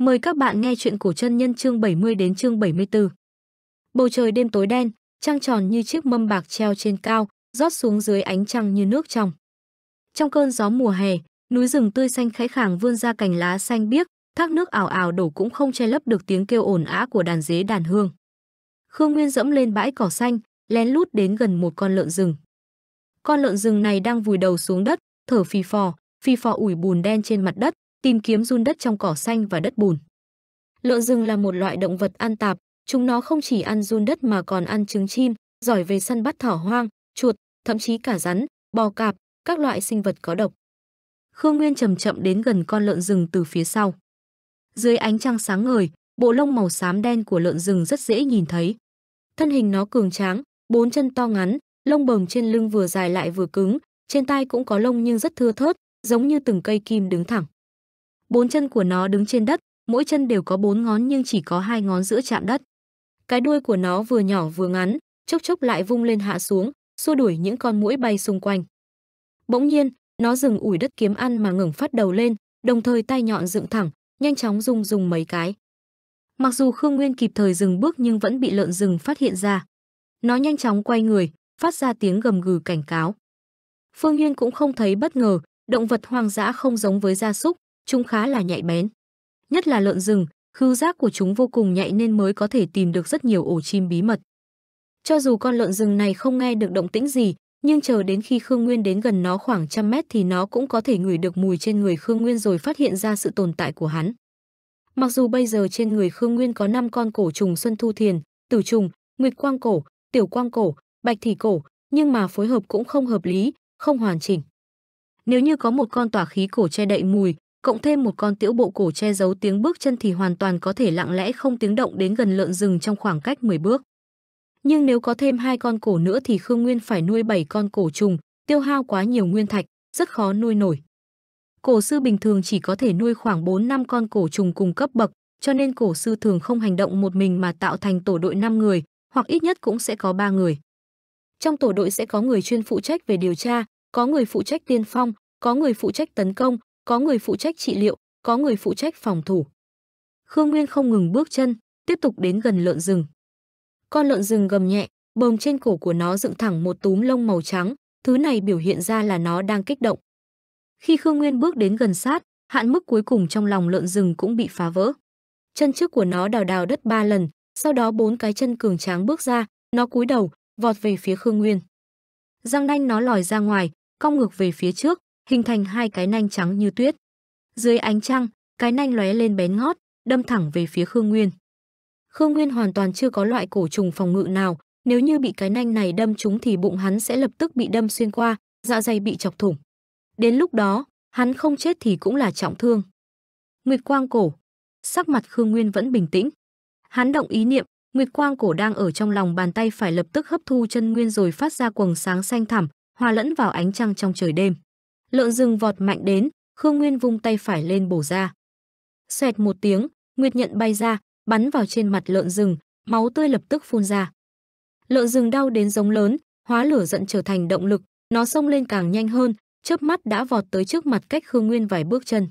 Mời các bạn nghe chuyện cổ chân nhân chương 70 đến chương 74. Bầu trời đêm tối đen, trăng tròn như chiếc mâm bạc treo trên cao, rót xuống dưới ánh trăng như nước trong. Trong cơn gió mùa hè, núi rừng tươi xanh khẽ khàng vươn ra cành lá xanh biếc, thác nước ảo ảo đổ cũng không che lấp được tiếng kêu ồn ã của đàn dế đàn hương. Khương Nguyên dẫm lên bãi cỏ xanh, lén lút đến gần một con lợn rừng. Con lợn rừng này đang vùi đầu xuống đất, thở phì phò, phì phò ủi bùn đen trên mặt đất, tìm kiếm run đất trong cỏ xanh và đất bùn. Lợn rừng là một loại động vật ăn tạp, chúng nó không chỉ ăn run đất mà còn ăn trứng chim, giỏi về săn bắt thỏ hoang, chuột, thậm chí cả rắn, bò cạp, các loại sinh vật có độc. Khương Nguyên chậm chậm đến gần con lợn rừng từ phía sau. Dưới ánh trăng sáng ngời, bộ lông màu xám đen của lợn rừng rất dễ nhìn thấy. Thân hình nó cường tráng, bốn chân to ngắn, lông bờm trên lưng vừa dài lại vừa cứng, trên tai cũng có lông nhưng rất thưa thớt, giống như từng cây kim đứng thẳng. Bốn chân của nó đứng trên đất, mỗi chân đều có bốn ngón nhưng chỉ có hai ngón giữa chạm đất. Cái đuôi của nó vừa nhỏ vừa ngắn, chốc chốc lại vung lên hạ xuống, xua đuổi những con muỗi bay xung quanh. Bỗng nhiên, nó dừng ủi đất kiếm ăn mà ngẩng phát đầu lên, đồng thời tay nhọn dựng thẳng, nhanh chóng rung rung mấy cái. Mặc dù Khương Nguyên kịp thời dừng bước nhưng vẫn bị lợn rừng phát hiện ra. Nó nhanh chóng quay người, phát ra tiếng gầm gừ cảnh cáo. Phương Nguyên cũng không thấy bất ngờ, động vật hoang dã không giống với gia súc, chúng khá là nhạy bén. Nhất là lợn rừng, khứu giác của chúng vô cùng nhạy nên mới có thể tìm được rất nhiều ổ chim bí mật. Cho dù con lợn rừng này không nghe được động tĩnh gì, nhưng chờ đến khi Khương Nguyên đến gần nó khoảng trăm mét thì nó cũng có thể ngửi được mùi trên người Khương Nguyên rồi phát hiện ra sự tồn tại của hắn. Mặc dù bây giờ trên người Khương Nguyên có 5 con cổ trùng Xuân Thu Thiền, Tử Trùng, Nguyệt Quang Cổ, Tiểu Quang Cổ, Bạch thị Cổ, nhưng mà phối hợp cũng không hợp lý, không hoàn chỉnh. Nếu như có một con tỏa khí cổ che đậy mùi, cộng thêm một con tiễu bộ cổ che giấu tiếng bước chân thì hoàn toàn có thể lặng lẽ không tiếng động đến gần lợn rừng trong khoảng cách 10 bước. Nhưng nếu có thêm hai con cổ nữa thì Khương Nguyên phải nuôi 7 con cổ trùng, tiêu hao quá nhiều nguyên thạch, rất khó nuôi nổi. Cổ sư bình thường chỉ có thể nuôi khoảng 4 năm con cổ trùng cùng cấp bậc, cho nên cổ sư thường không hành động một mình mà tạo thành tổ đội 5 người, hoặc ít nhất cũng sẽ có 3 người. Trong tổ đội sẽ có người chuyên phụ trách về điều tra, có người phụ trách tiên phong, có người phụ trách tấn công, có người phụ trách trị liệu, có người phụ trách phòng thủ. Khương Nguyên không ngừng bước chân, tiếp tục đến gần lợn rừng. Con lợn rừng gầm nhẹ, bồng trên cổ của nó dựng thẳng một túm lông màu trắng, thứ này biểu hiện ra là nó đang kích động. Khi Khương Nguyên bước đến gần sát, hạn mức cuối cùng trong lòng lợn rừng cũng bị phá vỡ. Chân trước của nó đào đào đất ba lần, sau đó bốn cái chân cường tráng bước ra, nó cúi đầu, vọt về phía Khương Nguyên. Răng nanh nó lòi ra ngoài, cong ngược về phía trước, hình thành hai cái nanh trắng như tuyết. Dưới ánh trăng, cái nanh lóe lên bén ngót, đâm thẳng về phía Khương Nguyên. Khương Nguyên hoàn toàn chưa có loại cổ trùng phòng ngự nào, nếu như bị cái nanh này đâm trúng thì bụng hắn sẽ lập tức bị đâm xuyên qua, dạ dày bị chọc thủng. Đến lúc đó, hắn không chết thì cũng là trọng thương. Nguyệt quang cổ, sắc mặt Khương Nguyên vẫn bình tĩnh. Hắn động ý niệm, Nguyệt quang cổ đang ở trong lòng bàn tay phải lập tức hấp thu chân nguyên rồi phát ra quầng sáng xanh thẳm, hòa lẫn vào ánh trăng trong trời đêm. Lợn rừng vọt mạnh đến, Khương Nguyên vung tay phải lên bổ ra. Xoẹt một tiếng, Nguyệt nhận bay ra, bắn vào trên mặt lợn rừng, máu tươi lập tức phun ra. Lợn rừng đau đến giống lớn, hóa lửa giận trở thành động lực, nó xông lên càng nhanh hơn, chớp mắt đã vọt tới trước mặt cách Khương Nguyên vài bước chân.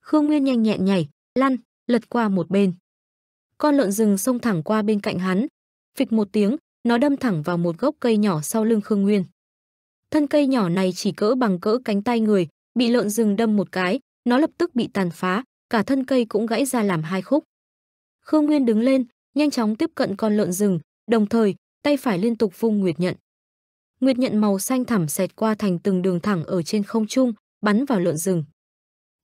Khương Nguyên nhanh nhẹn nhảy, lăn, lật qua một bên. Con lợn rừng xông thẳng qua bên cạnh hắn, phịch một tiếng, nó đâm thẳng vào một gốc cây nhỏ sau lưng Khương Nguyên. Thân cây nhỏ này chỉ cỡ bằng cỡ cánh tay người, bị lợn rừng đâm một cái, nó lập tức bị tàn phá, cả thân cây cũng gãy ra làm hai khúc. Khương Nguyên đứng lên, nhanh chóng tiếp cận con lợn rừng, đồng thời, tay phải liên tục vung nguyệt nhận. Nguyệt nhận màu xanh thẳm xẹt qua thành từng đường thẳng ở trên không trung, bắn vào lợn rừng.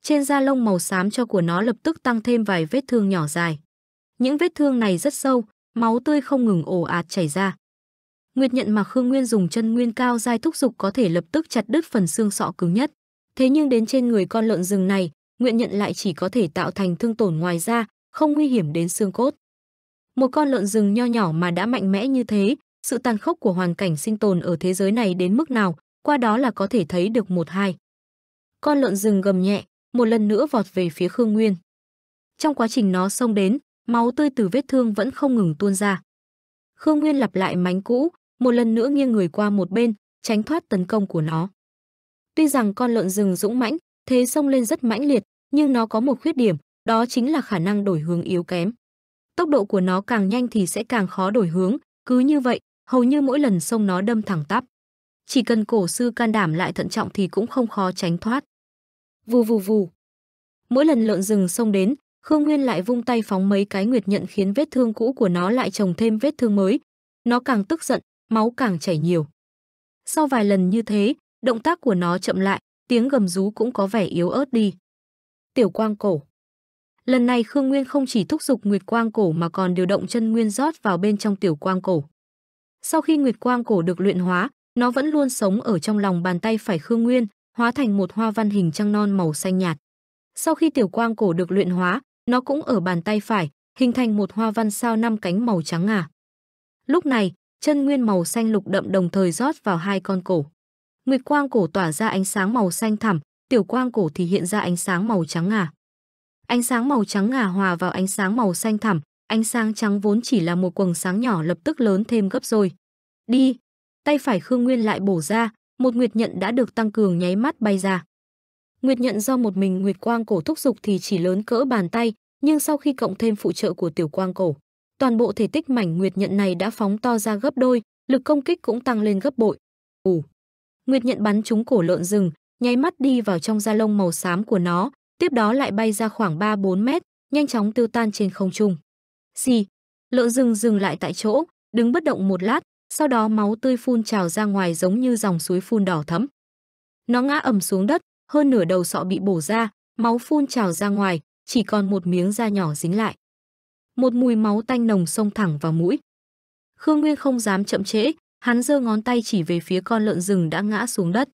Trên da lông màu xám cho của nó lập tức tăng thêm vài vết thương nhỏ dài. Những vết thương này rất sâu, máu tươi không ngừng ồ ạt chảy ra. Nguyệt nhận mà Khương Nguyên dùng chân nguyên cao dai thúc dục có thể lập tức chặt đứt phần xương sọ cứng nhất. Thế nhưng đến trên người con lợn rừng này, Nguyệt nhận lại chỉ có thể tạo thành thương tổn ngoài da, không nguy hiểm đến xương cốt. Một con lợn rừng nho nhỏ mà đã mạnh mẽ như thế, sự tàn khốc của hoàn cảnh sinh tồn ở thế giới này đến mức nào, qua đó là có thể thấy được một hai. Con lợn rừng gầm nhẹ, một lần nữa vọt về phía Khương Nguyên. Trong quá trình nó xông đến, máu tươi từ vết thương vẫn không ngừng tuôn ra. Khương Nguyên lặp lại mánh cũ, một lần nữa nghiêng người qua một bên, tránh thoát tấn công của nó. Tuy rằng con lợn rừng dũng mãnh, thế xông lên rất mãnh liệt, nhưng nó có một khuyết điểm, đó chính là khả năng đổi hướng yếu kém. Tốc độ của nó càng nhanh thì sẽ càng khó đổi hướng, cứ như vậy, hầu như mỗi lần xông nó đâm thẳng tắp. Chỉ cần cổ sư can đảm lại thận trọng thì cũng không khó tránh thoát. Vù vù vù. Mỗi lần lợn rừng xông đến, Khương Nguyên lại vung tay phóng mấy cái nguyệt nhận khiến vết thương cũ của nó lại trồng thêm vết thương mới. Nó càng tức giận, máu càng chảy nhiều. Sau vài lần như thế, động tác của nó chậm lại, tiếng gầm rú cũng có vẻ yếu ớt đi. Tiểu quang cổ Lần này Khương Nguyên không chỉ thúc giục Nguyệt Quang Cổ mà còn điều động chân nguyên rót vào bên trong Tiểu Quang Cổ. Sau khi Nguyệt Quang Cổ được luyện hóa, nó vẫn luôn sống ở trong lòng bàn tay phải Khương Nguyên, hóa thành một hoa văn hình trăng non màu xanh nhạt. Sau khi Tiểu Quang Cổ được luyện hóa, nó cũng ở bàn tay phải, hình thành một hoa văn sao năm cánh màu trắng ngà. Lúc này, chân nguyên màu xanh lục đậm đồng thời rót vào hai con cổ. Nguyệt quang cổ tỏa ra ánh sáng màu xanh thẳm, tiểu quang cổ thì hiện ra ánh sáng màu trắng ngà. Ánh sáng màu trắng ngà hòa vào ánh sáng màu xanh thẳm, ánh sáng trắng vốn chỉ là một quầng sáng nhỏ lập tức lớn thêm gấp rồi. Đi! Tay phải Khương Nguyên lại bổ ra, một nguyệt nhận đã được tăng cường nháy mắt bay ra. Nguyệt nhận do một mình nguyệt quang cổ thúc dục thì chỉ lớn cỡ bàn tay, nhưng sau khi cộng thêm phụ trợ của tiểu quang cổ, toàn bộ thể tích mảnh nguyệt nhận này đã phóng to ra gấp đôi, lực công kích cũng tăng lên gấp bội. Ù. Nguyệt nhận bắn trúng cổ lợn rừng, nháy mắt đi vào trong da lông màu xám của nó, tiếp đó lại bay ra khoảng 3-4 mét, nhanh chóng tiêu tan trên không trung. Xì, lợn rừng dừng lại tại chỗ, đứng bất động một lát, sau đó máu tươi phun trào ra ngoài giống như dòng suối phun đỏ thẫm. Nó ngã ầm xuống đất, hơn nửa đầu sọ bị bổ ra, máu phun trào ra ngoài, chỉ còn một miếng da nhỏ dính lại một mùi máu tanh nồng xông thẳng vào mũi. Khương Nguyên không dám chậm trễ, hắn giơ ngón tay chỉ về phía con lợn rừng đã ngã xuống đất.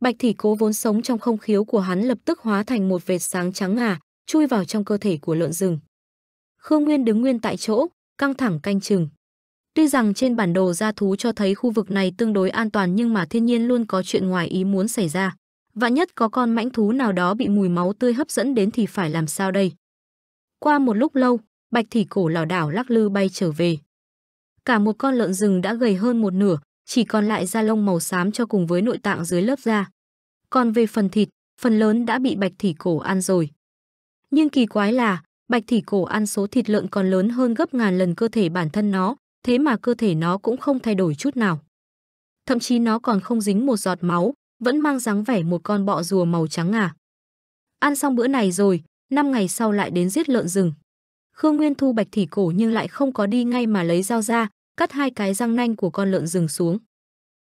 Bạch Thỉ Cố vốn sống trong không khiếu của hắn lập tức hóa thành một vệt sáng trắng ngà, chui vào trong cơ thể của lợn rừng. Khương Nguyên đứng nguyên tại chỗ, căng thẳng canh chừng. Tuy rằng trên bản đồ gia thú cho thấy khu vực này tương đối an toàn nhưng mà thiên nhiên luôn có chuyện ngoài ý muốn xảy ra. Vạn nhất có con mãnh thú nào đó bị mùi máu tươi hấp dẫn đến thì phải làm sao đây? Qua một lúc lâu, bạch thỉ cổ lảo đảo lắc lư bay trở về. Cả một con lợn rừng đã gầy hơn một nửa, chỉ còn lại da lông màu xám cho cùng với nội tạng dưới lớp da. Còn về phần thịt, phần lớn đã bị bạch thỉ cổ ăn rồi. Nhưng kỳ quái là, bạch thỉ cổ ăn số thịt lợn còn lớn hơn gấp ngàn lần cơ thể bản thân nó, thế mà cơ thể nó cũng không thay đổi chút nào. Thậm chí nó còn không dính một giọt máu, vẫn mang dáng vẻ một con bọ rùa màu trắng à. Ăn xong bữa này rồi, năm ngày sau lại đến giết lợn rừng. Khương Nguyên thu bạch thỉ cổ nhưng lại không có đi ngay mà lấy dao ra, cắt hai cái răng nanh của con lợn rừng xuống.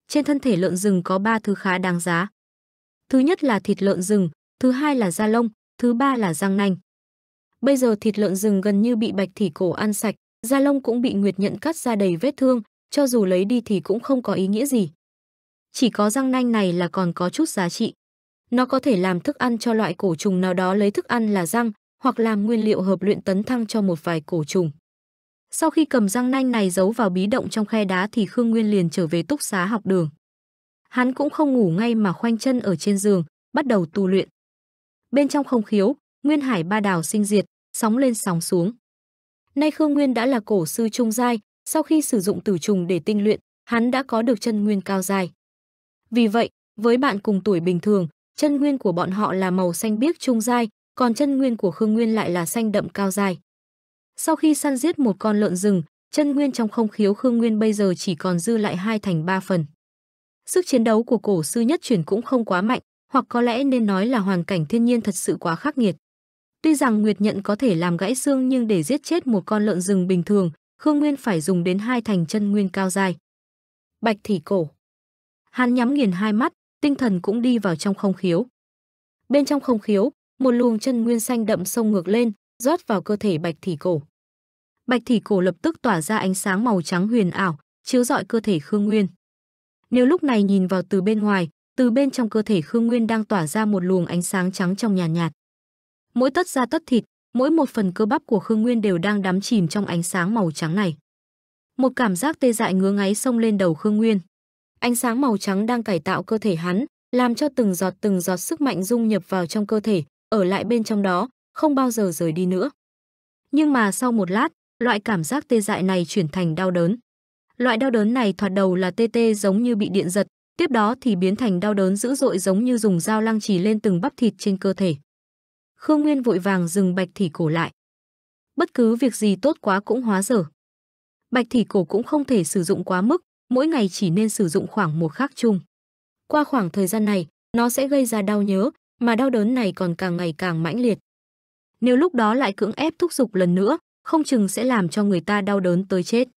Trên thân thể lợn rừng có ba thứ khá đáng giá. Thứ nhất là thịt lợn rừng, thứ hai là da lông, thứ ba là răng nanh. Bây giờ thịt lợn rừng gần như bị bạch thỉ cổ ăn sạch, da lông cũng bị Nguyệt Nhận cắt ra đầy vết thương, cho dù lấy đi thì cũng không có ý nghĩa gì. Chỉ có răng nanh này là còn có chút giá trị. Nó có thể làm thức ăn cho loại cổ trùng nào đó lấy thức ăn là răng, hoặc làm nguyên liệu hợp luyện tấn thăng cho một vài cổ trùng. Sau khi cầm răng nanh này giấu vào bí động trong khe đá thì Khương Nguyên liền trở về túc xá học đường. Hắn cũng không ngủ ngay mà khoanh chân ở trên giường, bắt đầu tu luyện. Bên trong không khiếu, Nguyên Hải ba đảo sinh diệt, sóng lên sóng xuống. Nay Khương Nguyên đã là cổ sư trung giai, sau khi sử dụng tử trùng để tinh luyện, hắn đã có được chân nguyên cao dài. Vì vậy, với bạn cùng tuổi bình thường, chân nguyên của bọn họ là màu xanh biếc trung giai, còn chân nguyên của Khương Nguyên lại là xanh đậm cao dài. Sau khi săn giết một con lợn rừng, chân nguyên trong không khiếu Khương Nguyên bây giờ chỉ còn dư lại hai thành ba phần. Sức chiến đấu của cổ sư nhất chuyển cũng không quá mạnh, hoặc có lẽ nên nói là hoàn cảnh thiên nhiên thật sự quá khắc nghiệt. Tuy rằng Nguyệt Nhận có thể làm gãy xương nhưng để giết chết một con lợn rừng bình thường, Khương Nguyên phải dùng đến hai thành chân nguyên cao dài. Bạch thỉ cổ. Hắn nhắm nghiền hai mắt, tinh thần cũng đi vào trong không khiếu. Bên trong không khiếu, một luồng chân nguyên xanh đậm sông ngược lên, rót vào cơ thể Bạch Thỉ Cổ. Bạch Thỉ Cổ lập tức tỏa ra ánh sáng màu trắng huyền ảo, chiếu rọi cơ thể Khương Nguyên. Nếu lúc này nhìn vào từ bên ngoài, từ bên trong cơ thể Khương Nguyên đang tỏa ra một luồng ánh sáng trắng trong nhàn nhạt, nhạt. Mỗi tất da tất thịt, mỗi một phần cơ bắp của Khương Nguyên đều đang đắm chìm trong ánh sáng màu trắng này. Một cảm giác tê dại ngứa ngáy xông lên đầu Khương Nguyên. Ánh sáng màu trắng đang cải tạo cơ thể hắn, làm cho từng giọt từng giọt sức mạnh dung nhập vào trong cơ thể, ở lại bên trong đó, không bao giờ rời đi nữa. Nhưng mà sau một lát, loại cảm giác tê dại này chuyển thành đau đớn. Loại đau đớn này thoạt đầu là tê tê giống như bị điện giật, tiếp đó thì biến thành đau đớn dữ dội giống như dùng dao lăng chỉ lên từng bắp thịt trên cơ thể. Khương Nguyên vội vàng dừng Bạch Thỉ Cổ lại. Bất cứ việc gì tốt quá cũng hóa dở. Bạch Thỉ Cổ cũng không thể sử dụng quá mức, mỗi ngày chỉ nên sử dụng khoảng một khắc chung. Qua khoảng thời gian này, nó sẽ gây ra đau nhớ, mà đau đớn này còn càng ngày càng mãnh liệt. Nếu lúc đó lại cưỡng ép thúc giục lần nữa, không chừng sẽ làm cho người ta đau đớn tới chết.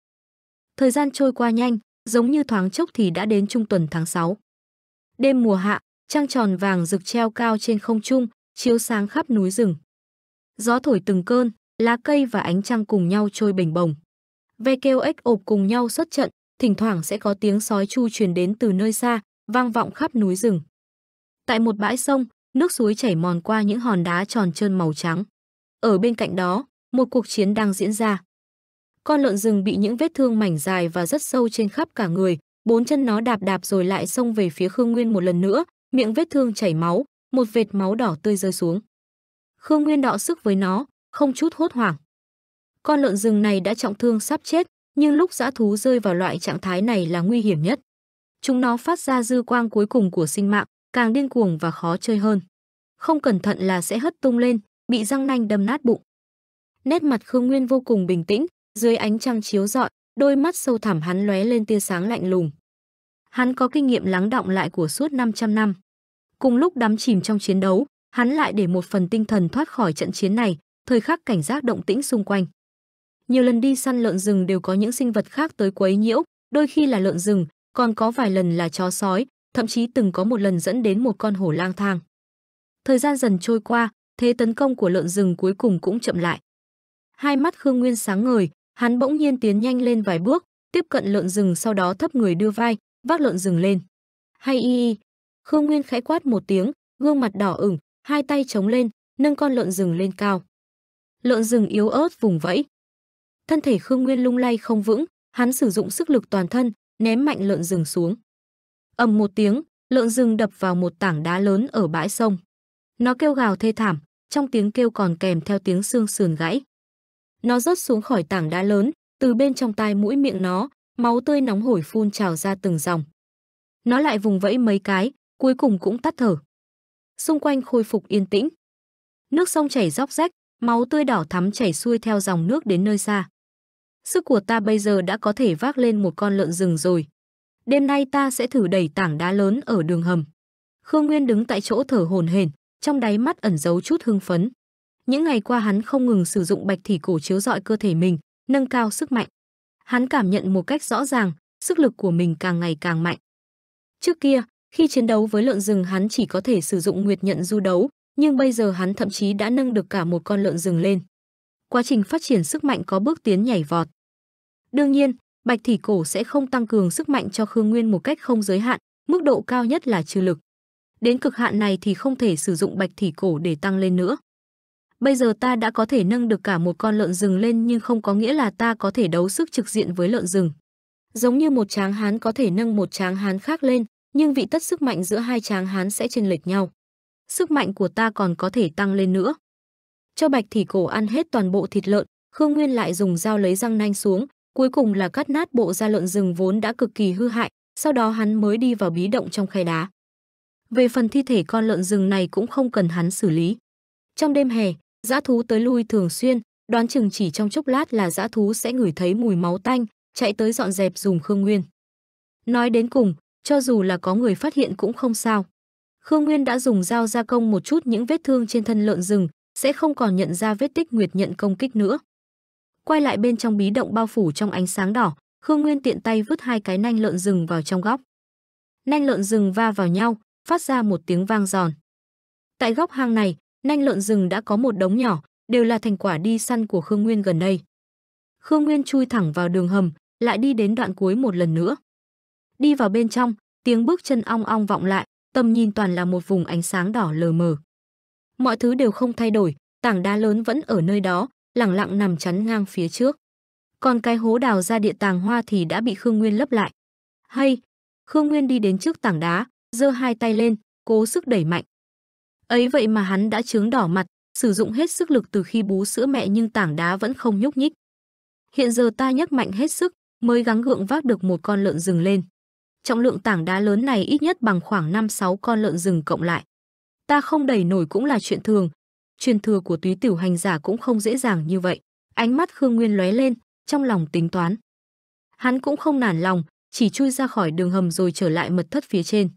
Thời gian trôi qua nhanh, giống như thoáng chốc thì đã đến trung tuần tháng 6. Đêm mùa hạ, trăng tròn vàng rực treo cao trên không trung, chiếu sáng khắp núi rừng. Gió thổi từng cơn, lá cây và ánh trăng cùng nhau trôi bình bồng. Ve kêu ếch ộp cùng nhau xuất trận, thỉnh thoảng sẽ có tiếng sói chu truyền đến từ nơi xa, vang vọng khắp núi rừng. Tại một bãi sông, nước suối chảy mòn qua những hòn đá tròn trơn màu trắng. Ở bên cạnh đó, một cuộc chiến đang diễn ra. Con lợn rừng bị những vết thương mảnh dài và rất sâu trên khắp cả người, bốn chân nó đạp đạp rồi lại xông về phía Khương Nguyên một lần nữa, miệng vết thương chảy máu, một vệt máu đỏ tươi rơi xuống. Khương Nguyên đọ sức với nó, không chút hốt hoảng. Con lợn rừng này đã trọng thương sắp chết, nhưng lúc dã thú rơi vào loại trạng thái này là nguy hiểm nhất. Chúng nó phát ra dư quang cuối cùng của sinh mạng, càng điên cuồng và khó chơi hơn. Không cẩn thận là sẽ hất tung lên, bị răng nanh đâm nát bụng. Nét mặt Khương Nguyên vô cùng bình tĩnh, dưới ánh trăng chiếu rọi, đôi mắt sâu thẳm hắn lóe lên tia sáng lạnh lùng. Hắn có kinh nghiệm lắng động lại của suốt 500 năm. Cùng lúc đắm chìm trong chiến đấu, hắn lại để một phần tinh thần thoát khỏi trận chiến này, thời khắc cảnh giác động tĩnh xung quanh. Nhiều lần đi săn lợn rừng đều có những sinh vật khác tới quấy nhiễu, đôi khi là lợn rừng, còn có vài lần là chó sói, thậm chí từng có một lần dẫn đến một con hổ lang thang. Thời gian dần trôi qua, thế tấn công của lợn rừng cuối cùng cũng chậm lại. Hai mắt Khương Nguyên sáng ngời, hắn bỗng nhiên tiến nhanh lên vài bước, tiếp cận lợn rừng sau đó thấp người đưa vai, vác lợn rừng lên. Hay y y, Khương Nguyên khẽ quát một tiếng, gương mặt đỏ ửng, hai tay chống lên, nâng con lợn rừng lên cao. Lợn rừng yếu ớt vùng vẫy. Thân thể Khương Nguyên lung lay không vững, hắn sử dụng sức lực toàn thân, ném mạnh lợn rừng xuống ầm một tiếng, lợn rừng đập vào một tảng đá lớn ở bãi sông. Nó kêu gào thê thảm, trong tiếng kêu còn kèm theo tiếng xương sườn gãy. Nó rớt xuống khỏi tảng đá lớn, từ bên trong tai mũi miệng nó, máu tươi nóng hổi phun trào ra từng dòng. Nó lại vùng vẫy mấy cái, cuối cùng cũng tắt thở. Xung quanh khôi phục yên tĩnh. Nước sông chảy róc rách, máu tươi đỏ thắm chảy xuôi theo dòng nước đến nơi xa. Sức của ta bây giờ đã có thể vác lên một con lợn rừng rồi, đêm nay ta sẽ thử đẩy tảng đá lớn ở đường hầm. Khương Nguyên đứng tại chỗ thở hồn hển, trong đáy mắt ẩn giấu chút hưng phấn. Những ngày qua hắn không ngừng sử dụng bạch thủy cổ chiếu rọi cơ thể mình, nâng cao sức mạnh. Hắn cảm nhận một cách rõ ràng, sức lực của mình càng ngày càng mạnh. Trước kia, khi chiến đấu với lợn rừng hắn chỉ có thể sử dụng nguyệt nhận du đấu, nhưng bây giờ hắn thậm chí đã nâng được cả một con lợn rừng lên. Quá trình phát triển sức mạnh có bước tiến nhảy vọt. Đương nhiên, bạch thủy cổ sẽ không tăng cường sức mạnh cho Khương Nguyên một cách không giới hạn, mức độ cao nhất là trừ lực. Đến cực hạn này thì không thể sử dụng bạch thủy cổ để tăng lên nữa. Bây giờ ta đã có thể nâng được cả một con lợn rừng lên nhưng không có nghĩa là ta có thể đấu sức trực diện với lợn rừng. Giống như một tráng hán có thể nâng một tráng hán khác lên, nhưng vị tất sức mạnh giữa hai tráng hán sẽ chênh lệch nhau. Sức mạnh của ta còn có thể tăng lên nữa. Cho bạch thỉ cổ ăn hết toàn bộ thịt lợn, Khương Nguyên lại dùng dao lấy răng nanh xuống, cuối cùng là cắt nát bộ da lợn rừng vốn đã cực kỳ hư hại, sau đó hắn mới đi vào bí động trong khe đá. Về phần thi thể con lợn rừng này cũng không cần hắn xử lý. Trong đêm hè, dã thú tới lui thường xuyên, đoán chừng chỉ trong chốc lát là dã thú sẽ ngửi thấy mùi máu tanh, chạy tới dọn dẹp dùng Khương Nguyên. Nói đến cùng, cho dù là có người phát hiện cũng không sao. Khương Nguyên đã dùng dao gia công một chút những vết thương trên thân lợn rừng, sẽ không còn nhận ra vết tích Nguyệt nhận công kích nữa quay lại bên trong bí động bao phủ trong ánh sáng đỏ, Khương Nguyên tiện tay vứt hai cái nanh lợn rừng vào trong góc. Nanh lợn rừng va vào nhau, phát ra một tiếng vang giòn. Tại góc hang này, nanh lợn rừng đã có một đống nhỏ, đều là thành quả đi săn của Khương Nguyên gần đây. Khương Nguyên chui thẳng vào đường hầm, lại đi đến đoạn cuối một lần nữa. Đi vào bên trong, tiếng bước chân ong ong vọng lại, tầm nhìn toàn là một vùng ánh sáng đỏ lờ mờ. Mọi thứ đều không thay đổi, tảng đá lớn vẫn ở nơi đó, lẳng lặng nằm chắn ngang phía trước. Còn cái hố đào ra địa tàng hoa thì đã bị Khương Nguyên lấp lại. Hay, Khương Nguyên đi đến trước tảng đá, giơ hai tay lên, cố sức đẩy mạnh. Ấy vậy mà hắn đã trướng đỏ mặt, sử dụng hết sức lực từ khi bú sữa mẹ nhưng tảng đá vẫn không nhúc nhích. Hiện giờ ta nhấc mạnh hết sức, mới gắng gượng vác được một con lợn rừng lên. Trọng lượng tảng đá lớn này ít nhất bằng khoảng 5-6 con lợn rừng cộng lại. Ta không đẩy nổi cũng là chuyện thường, truyền thừa của túy tiểu hành giả cũng không dễ dàng như vậy. Ánh mắt Khương Nguyên lóe lên, trong lòng tính toán. Hắn cũng không nản lòng, chỉ chui ra khỏi đường hầm rồi trở lại mật thất phía trên.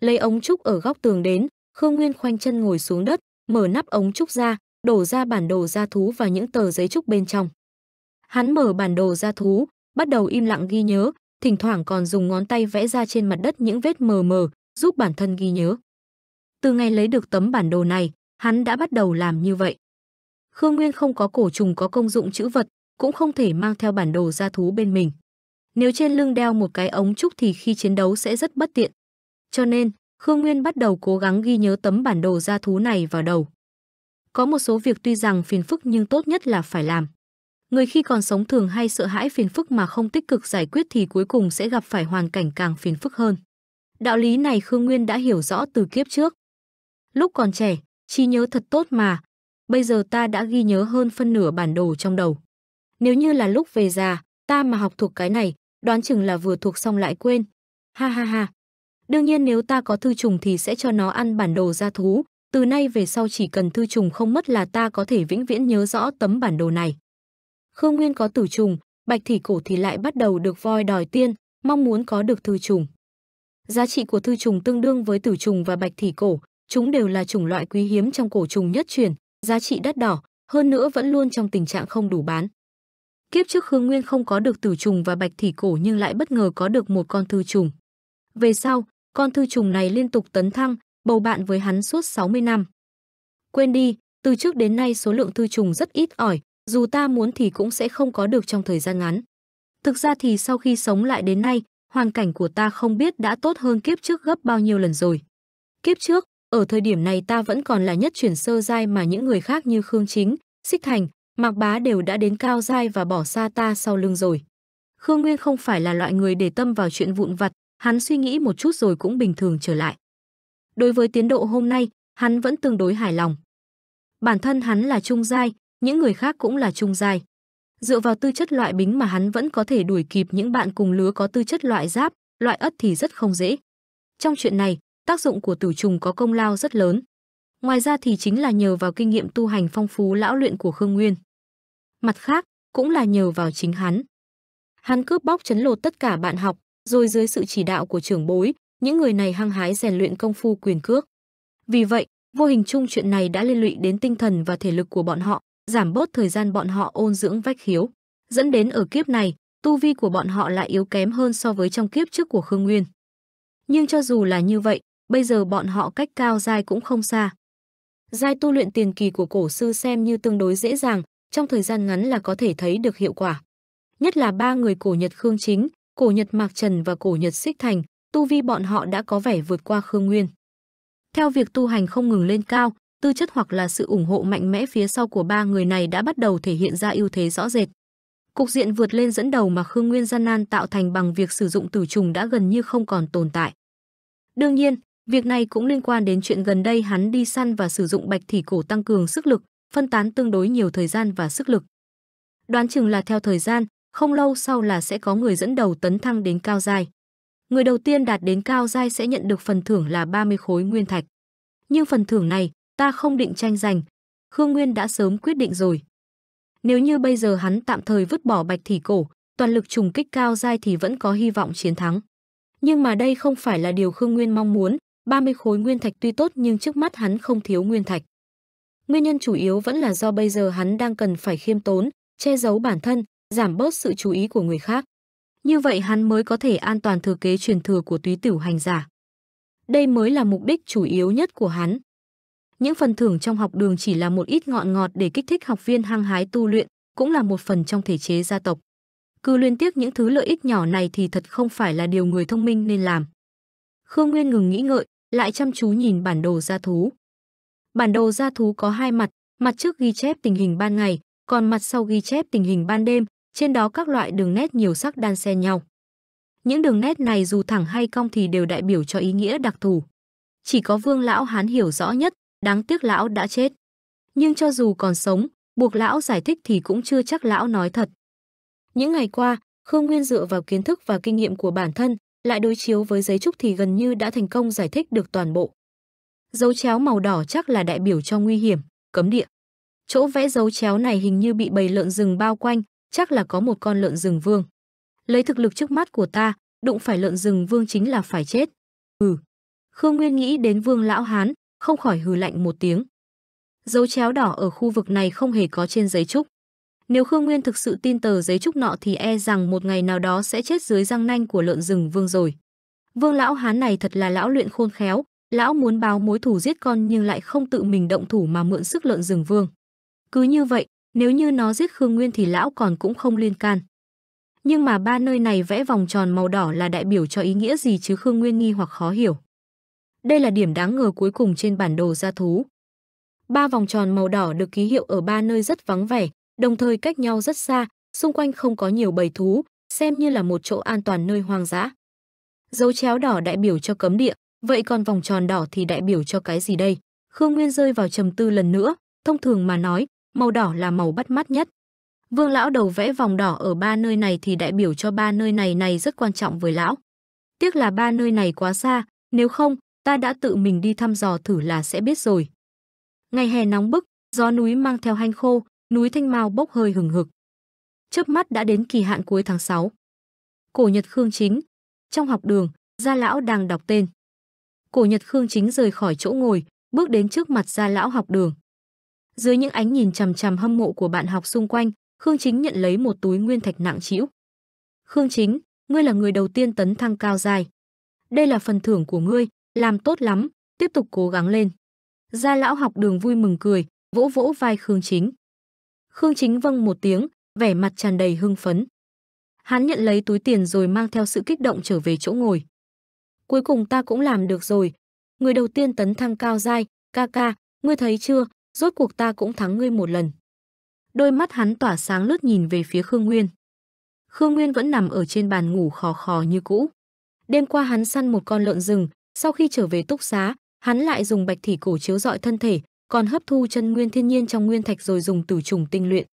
Lấy ống trúc ở góc tường đến, Khương Nguyên khoanh chân ngồi xuống đất, mở nắp ống trúc ra, đổ ra bản đồ gia thú và những tờ giấy trúc bên trong. Hắn mở bản đồ gia thú, bắt đầu im lặng ghi nhớ, thỉnh thoảng còn dùng ngón tay vẽ ra trên mặt đất những vết mờ mờ, giúp bản thân ghi nhớ. Từ ngày lấy được tấm bản đồ này, hắn đã bắt đầu làm như vậy. Khương Nguyên không có cổ trùng có công dụng chữ vật, cũng không thể mang theo bản đồ gia thú bên mình. Nếu trên lưng đeo một cái ống trúc thì khi chiến đấu sẽ rất bất tiện. Cho nên, Khương Nguyên bắt đầu cố gắng ghi nhớ tấm bản đồ gia thú này vào đầu. Có một số việc tuy rằng phiền phức nhưng tốt nhất là phải làm. Người khi còn sống thường hay sợ hãi phiền phức mà không tích cực giải quyết thì cuối cùng sẽ gặp phải hoàn cảnh càng phiền phức hơn. Đạo lý này Khương Nguyên đã hiểu rõ từ kiếp trước. Lúc còn trẻ, chi nhớ thật tốt mà. Bây giờ ta đã ghi nhớ hơn phân nửa bản đồ trong đầu. Nếu như là lúc về già, ta mà học thuộc cái này, đoán chừng là vừa thuộc xong lại quên. Ha ha ha. Đương nhiên nếu ta có thư trùng thì sẽ cho nó ăn bản đồ ra thú. Từ nay về sau chỉ cần thư trùng không mất là ta có thể vĩnh viễn nhớ rõ tấm bản đồ này. Khương Nguyên có tử trùng, bạch thỉ cổ thì lại bắt đầu được voi đòi tiên, mong muốn có được thư trùng. Giá trị của thư trùng tương đương với tử trùng và bạch thỉ cổ, Chúng đều là chủng loại quý hiếm trong cổ trùng nhất truyền, giá trị đắt đỏ, hơn nữa vẫn luôn trong tình trạng không đủ bán. Kiếp trước Khương Nguyên không có được tử trùng và bạch thủy cổ nhưng lại bất ngờ có được một con thư trùng. Về sau, con thư trùng này liên tục tấn thăng, bầu bạn với hắn suốt 60 năm. Quên đi, từ trước đến nay số lượng thư trùng rất ít ỏi, dù ta muốn thì cũng sẽ không có được trong thời gian ngắn. Thực ra thì sau khi sống lại đến nay, hoàn cảnh của ta không biết đã tốt hơn kiếp trước gấp bao nhiêu lần rồi. Kiếp trước, ở thời điểm này ta vẫn còn là nhất chuyển sơ giai mà những người khác như Khương Chính, Xích Thành, Mạc Bá đều đã đến cao giai và bỏ xa ta sau lưng rồi. Khương Nguyên không phải là loại người để tâm vào chuyện vụn vặt, hắn suy nghĩ một chút rồi cũng bình thường trở lại. Đối với tiến độ hôm nay, hắn vẫn tương đối hài lòng. Bản thân hắn là trung giai, những người khác cũng là trung giai. Dựa vào tư chất loại bính mà hắn vẫn có thể đuổi kịp những bạn cùng lứa có tư chất loại giáp, loại ất thì rất không dễ. Trong chuyện này, tác dụng của tử trùng có công lao rất lớn. Ngoài ra thì chính là nhờ vào kinh nghiệm tu hành phong phú lão luyện của Khương Nguyên. Mặt khác, cũng là nhờ vào chính hắn. Hắn cướp bóc chấn lột tất cả bạn học, rồi dưới sự chỉ đạo của trưởng bối, những người này hăng hái rèn luyện công phu quyền cước. Vì vậy, vô hình chung chuyện này đã liên lụy đến tinh thần và thể lực của bọn họ, giảm bớt thời gian bọn họ ôn dưỡng vách khiếu, dẫn đến ở kiếp này, tu vi của bọn họ lại yếu kém hơn so với trong kiếp trước của Khương Nguyên. Nhưng cho dù là như vậy, bây giờ bọn họ cách cao giai cũng không xa. Giai tu luyện tiền kỳ của cổ sư xem như tương đối dễ dàng, trong thời gian ngắn là có thể thấy được hiệu quả. Nhất là ba người cổ Nhật Khương Chính, cổ Nhật Mạc Trần và cổ Nhật Xích Thành, tu vi bọn họ đã có vẻ vượt qua Khương Nguyên. Theo việc tu hành không ngừng lên cao, tư chất hoặc là sự ủng hộ mạnh mẽ phía sau của ba người này đã bắt đầu thể hiện ra ưu thế rõ rệt. Cục diện vượt lên dẫn đầu mà Khương Nguyên gian nan tạo thành bằng việc sử dụng tử trùng đã gần như không còn tồn tại. Đương nhiên, Việc này cũng liên quan đến chuyện gần đây hắn đi săn và sử dụng bạch thỉ cổ tăng cường sức lực, phân tán tương đối nhiều thời gian và sức lực. Đoán chừng là theo thời gian, không lâu sau là sẽ có người dẫn đầu tấn thăng đến cao dài. Người đầu tiên đạt đến cao giai sẽ nhận được phần thưởng là 30 khối nguyên thạch. Nhưng phần thưởng này, ta không định tranh giành, Khương Nguyên đã sớm quyết định rồi. Nếu như bây giờ hắn tạm thời vứt bỏ bạch thỉ cổ, toàn lực trùng kích cao giai thì vẫn có hy vọng chiến thắng. Nhưng mà đây không phải là điều Khương Nguyên mong muốn, 30 khối nguyên thạch tuy tốt nhưng trước mắt hắn không thiếu nguyên thạch. Nguyên nhân chủ yếu vẫn là do bây giờ hắn đang cần phải khiêm tốn, che giấu bản thân, giảm bớt sự chú ý của người khác. Như vậy hắn mới có thể an toàn thừa kế truyền thừa của túy tiểu hành giả. Đây mới là mục đích chủ yếu nhất của hắn. Những phần thưởng trong học đường chỉ là một ít ngọn ngọt để kích thích học viên hăng hái tu luyện, cũng là một phần trong thể chế gia tộc. Cứ liên tiếp những thứ lợi ích nhỏ này thì thật không phải là điều người thông minh nên làm. Khương Nguyên ngừng nghĩ ngợi, lại chăm chú nhìn bản đồ gia thú. Bản đồ gia thú có hai mặt, mặt trước ghi chép tình hình ban ngày, còn mặt sau ghi chép tình hình ban đêm, trên đó các loại đường nét nhiều sắc đan xen nhau. Những đường nét này dù thẳng hay cong thì đều đại biểu cho ý nghĩa đặc thù. Chỉ có Vương lão hán hiểu rõ nhất, đáng tiếc lão đã chết. Nhưng cho dù còn sống, buộc lão giải thích thì cũng chưa chắc lão nói thật. Những ngày qua, Khương Nguyên dựa vào kiến thức và kinh nghiệm của bản thân, lại đối chiếu với giấy trúc thì gần như đã thành công giải thích được toàn bộ. Dấu chéo màu đỏ chắc là đại biểu cho nguy hiểm, cấm địa. Chỗ vẽ dấu chéo này hình như bị bầy lợn rừng bao quanh, chắc là có một con lợn rừng vương. Lấy thực lực trước mắt của ta, đụng phải lợn rừng vương chính là phải chết. Ừ. Khương Nguyên nghĩ đến vương lão hán, không khỏi hừ lạnh một tiếng. Dấu chéo đỏ ở khu vực này không hề có trên giấy trúc. Nếu Khương Nguyên thực sự tin tờ giấy trúc nọ thì e rằng một ngày nào đó sẽ chết dưới răng nanh của lợn rừng vương rồi. Vương lão hán này thật là lão luyện khôn khéo, lão muốn báo mối thủ giết con nhưng lại không tự mình động thủ mà mượn sức lợn rừng vương. Cứ như vậy, nếu như nó giết Khương Nguyên thì lão còn cũng không liên can. Nhưng mà ba nơi này vẽ vòng tròn màu đỏ là đại biểu cho ý nghĩa gì chứ Khương Nguyên nghi hoặc khó hiểu. Đây là điểm đáng ngờ cuối cùng trên bản đồ gia thú. Ba vòng tròn màu đỏ được ký hiệu ở ba nơi rất vắng vẻ, đồng thời cách nhau rất xa, xung quanh không có nhiều bầy thú, xem như là một chỗ an toàn nơi hoang dã. Dấu chéo đỏ đại biểu cho cấm địa, vậy còn vòng tròn đỏ thì đại biểu cho cái gì đây? Khương Nguyên rơi vào trầm tư lần nữa, thông thường mà nói, màu đỏ là màu bắt mắt nhất. Vương lão đầu vẽ vòng đỏ ở ba nơi này thì đại biểu cho ba nơi này này rất quan trọng với lão. Tiếc là ba nơi này quá xa, nếu không, ta đã tự mình đi thăm dò thử là sẽ biết rồi. Ngày hè nóng bức, gió núi mang theo hanh khô, núi Thanh Mao bốc hơi hừng hực. Chớp mắt đã đến kỳ hạn cuối tháng 6. Cổ Nhật Khương Chính, trong học đường, gia lão đang đọc tên. Cổ Nhật Khương Chính rời khỏi chỗ ngồi, bước đến trước mặt gia lão học đường. Dưới những ánh nhìn chằm chằm hâm mộ của bạn học xung quanh, Khương Chính nhận lấy một túi nguyên thạch nặng trĩu. "Khương Chính, ngươi là người đầu tiên tấn thăng cao dài. Đây là phần thưởng của ngươi, làm tốt lắm, tiếp tục cố gắng lên." Gia lão học đường vui mừng cười, vỗ vỗ vai Khương Chính. Khương Chính vâng một tiếng, vẻ mặt tràn đầy hưng phấn. Hắn nhận lấy túi tiền rồi mang theo sự kích động trở về chỗ ngồi. Cuối cùng ta cũng làm được rồi. Người đầu tiên tấn thăng cao dai, ca ca, ngươi thấy chưa, rốt cuộc ta cũng thắng ngươi một lần. Đôi mắt hắn tỏa sáng lướt nhìn về phía Khương Nguyên. Khương Nguyên vẫn nằm ở trên bàn ngủ khò khò như cũ. Đêm qua hắn săn một con lợn rừng, sau khi trở về túc xá, hắn lại dùng bạch thỉ cổ chiếu dọi thân thể, còn hấp thu chân nguyên thiên nhiên trong nguyên thạch rồi dùng tử trùng tinh luyện.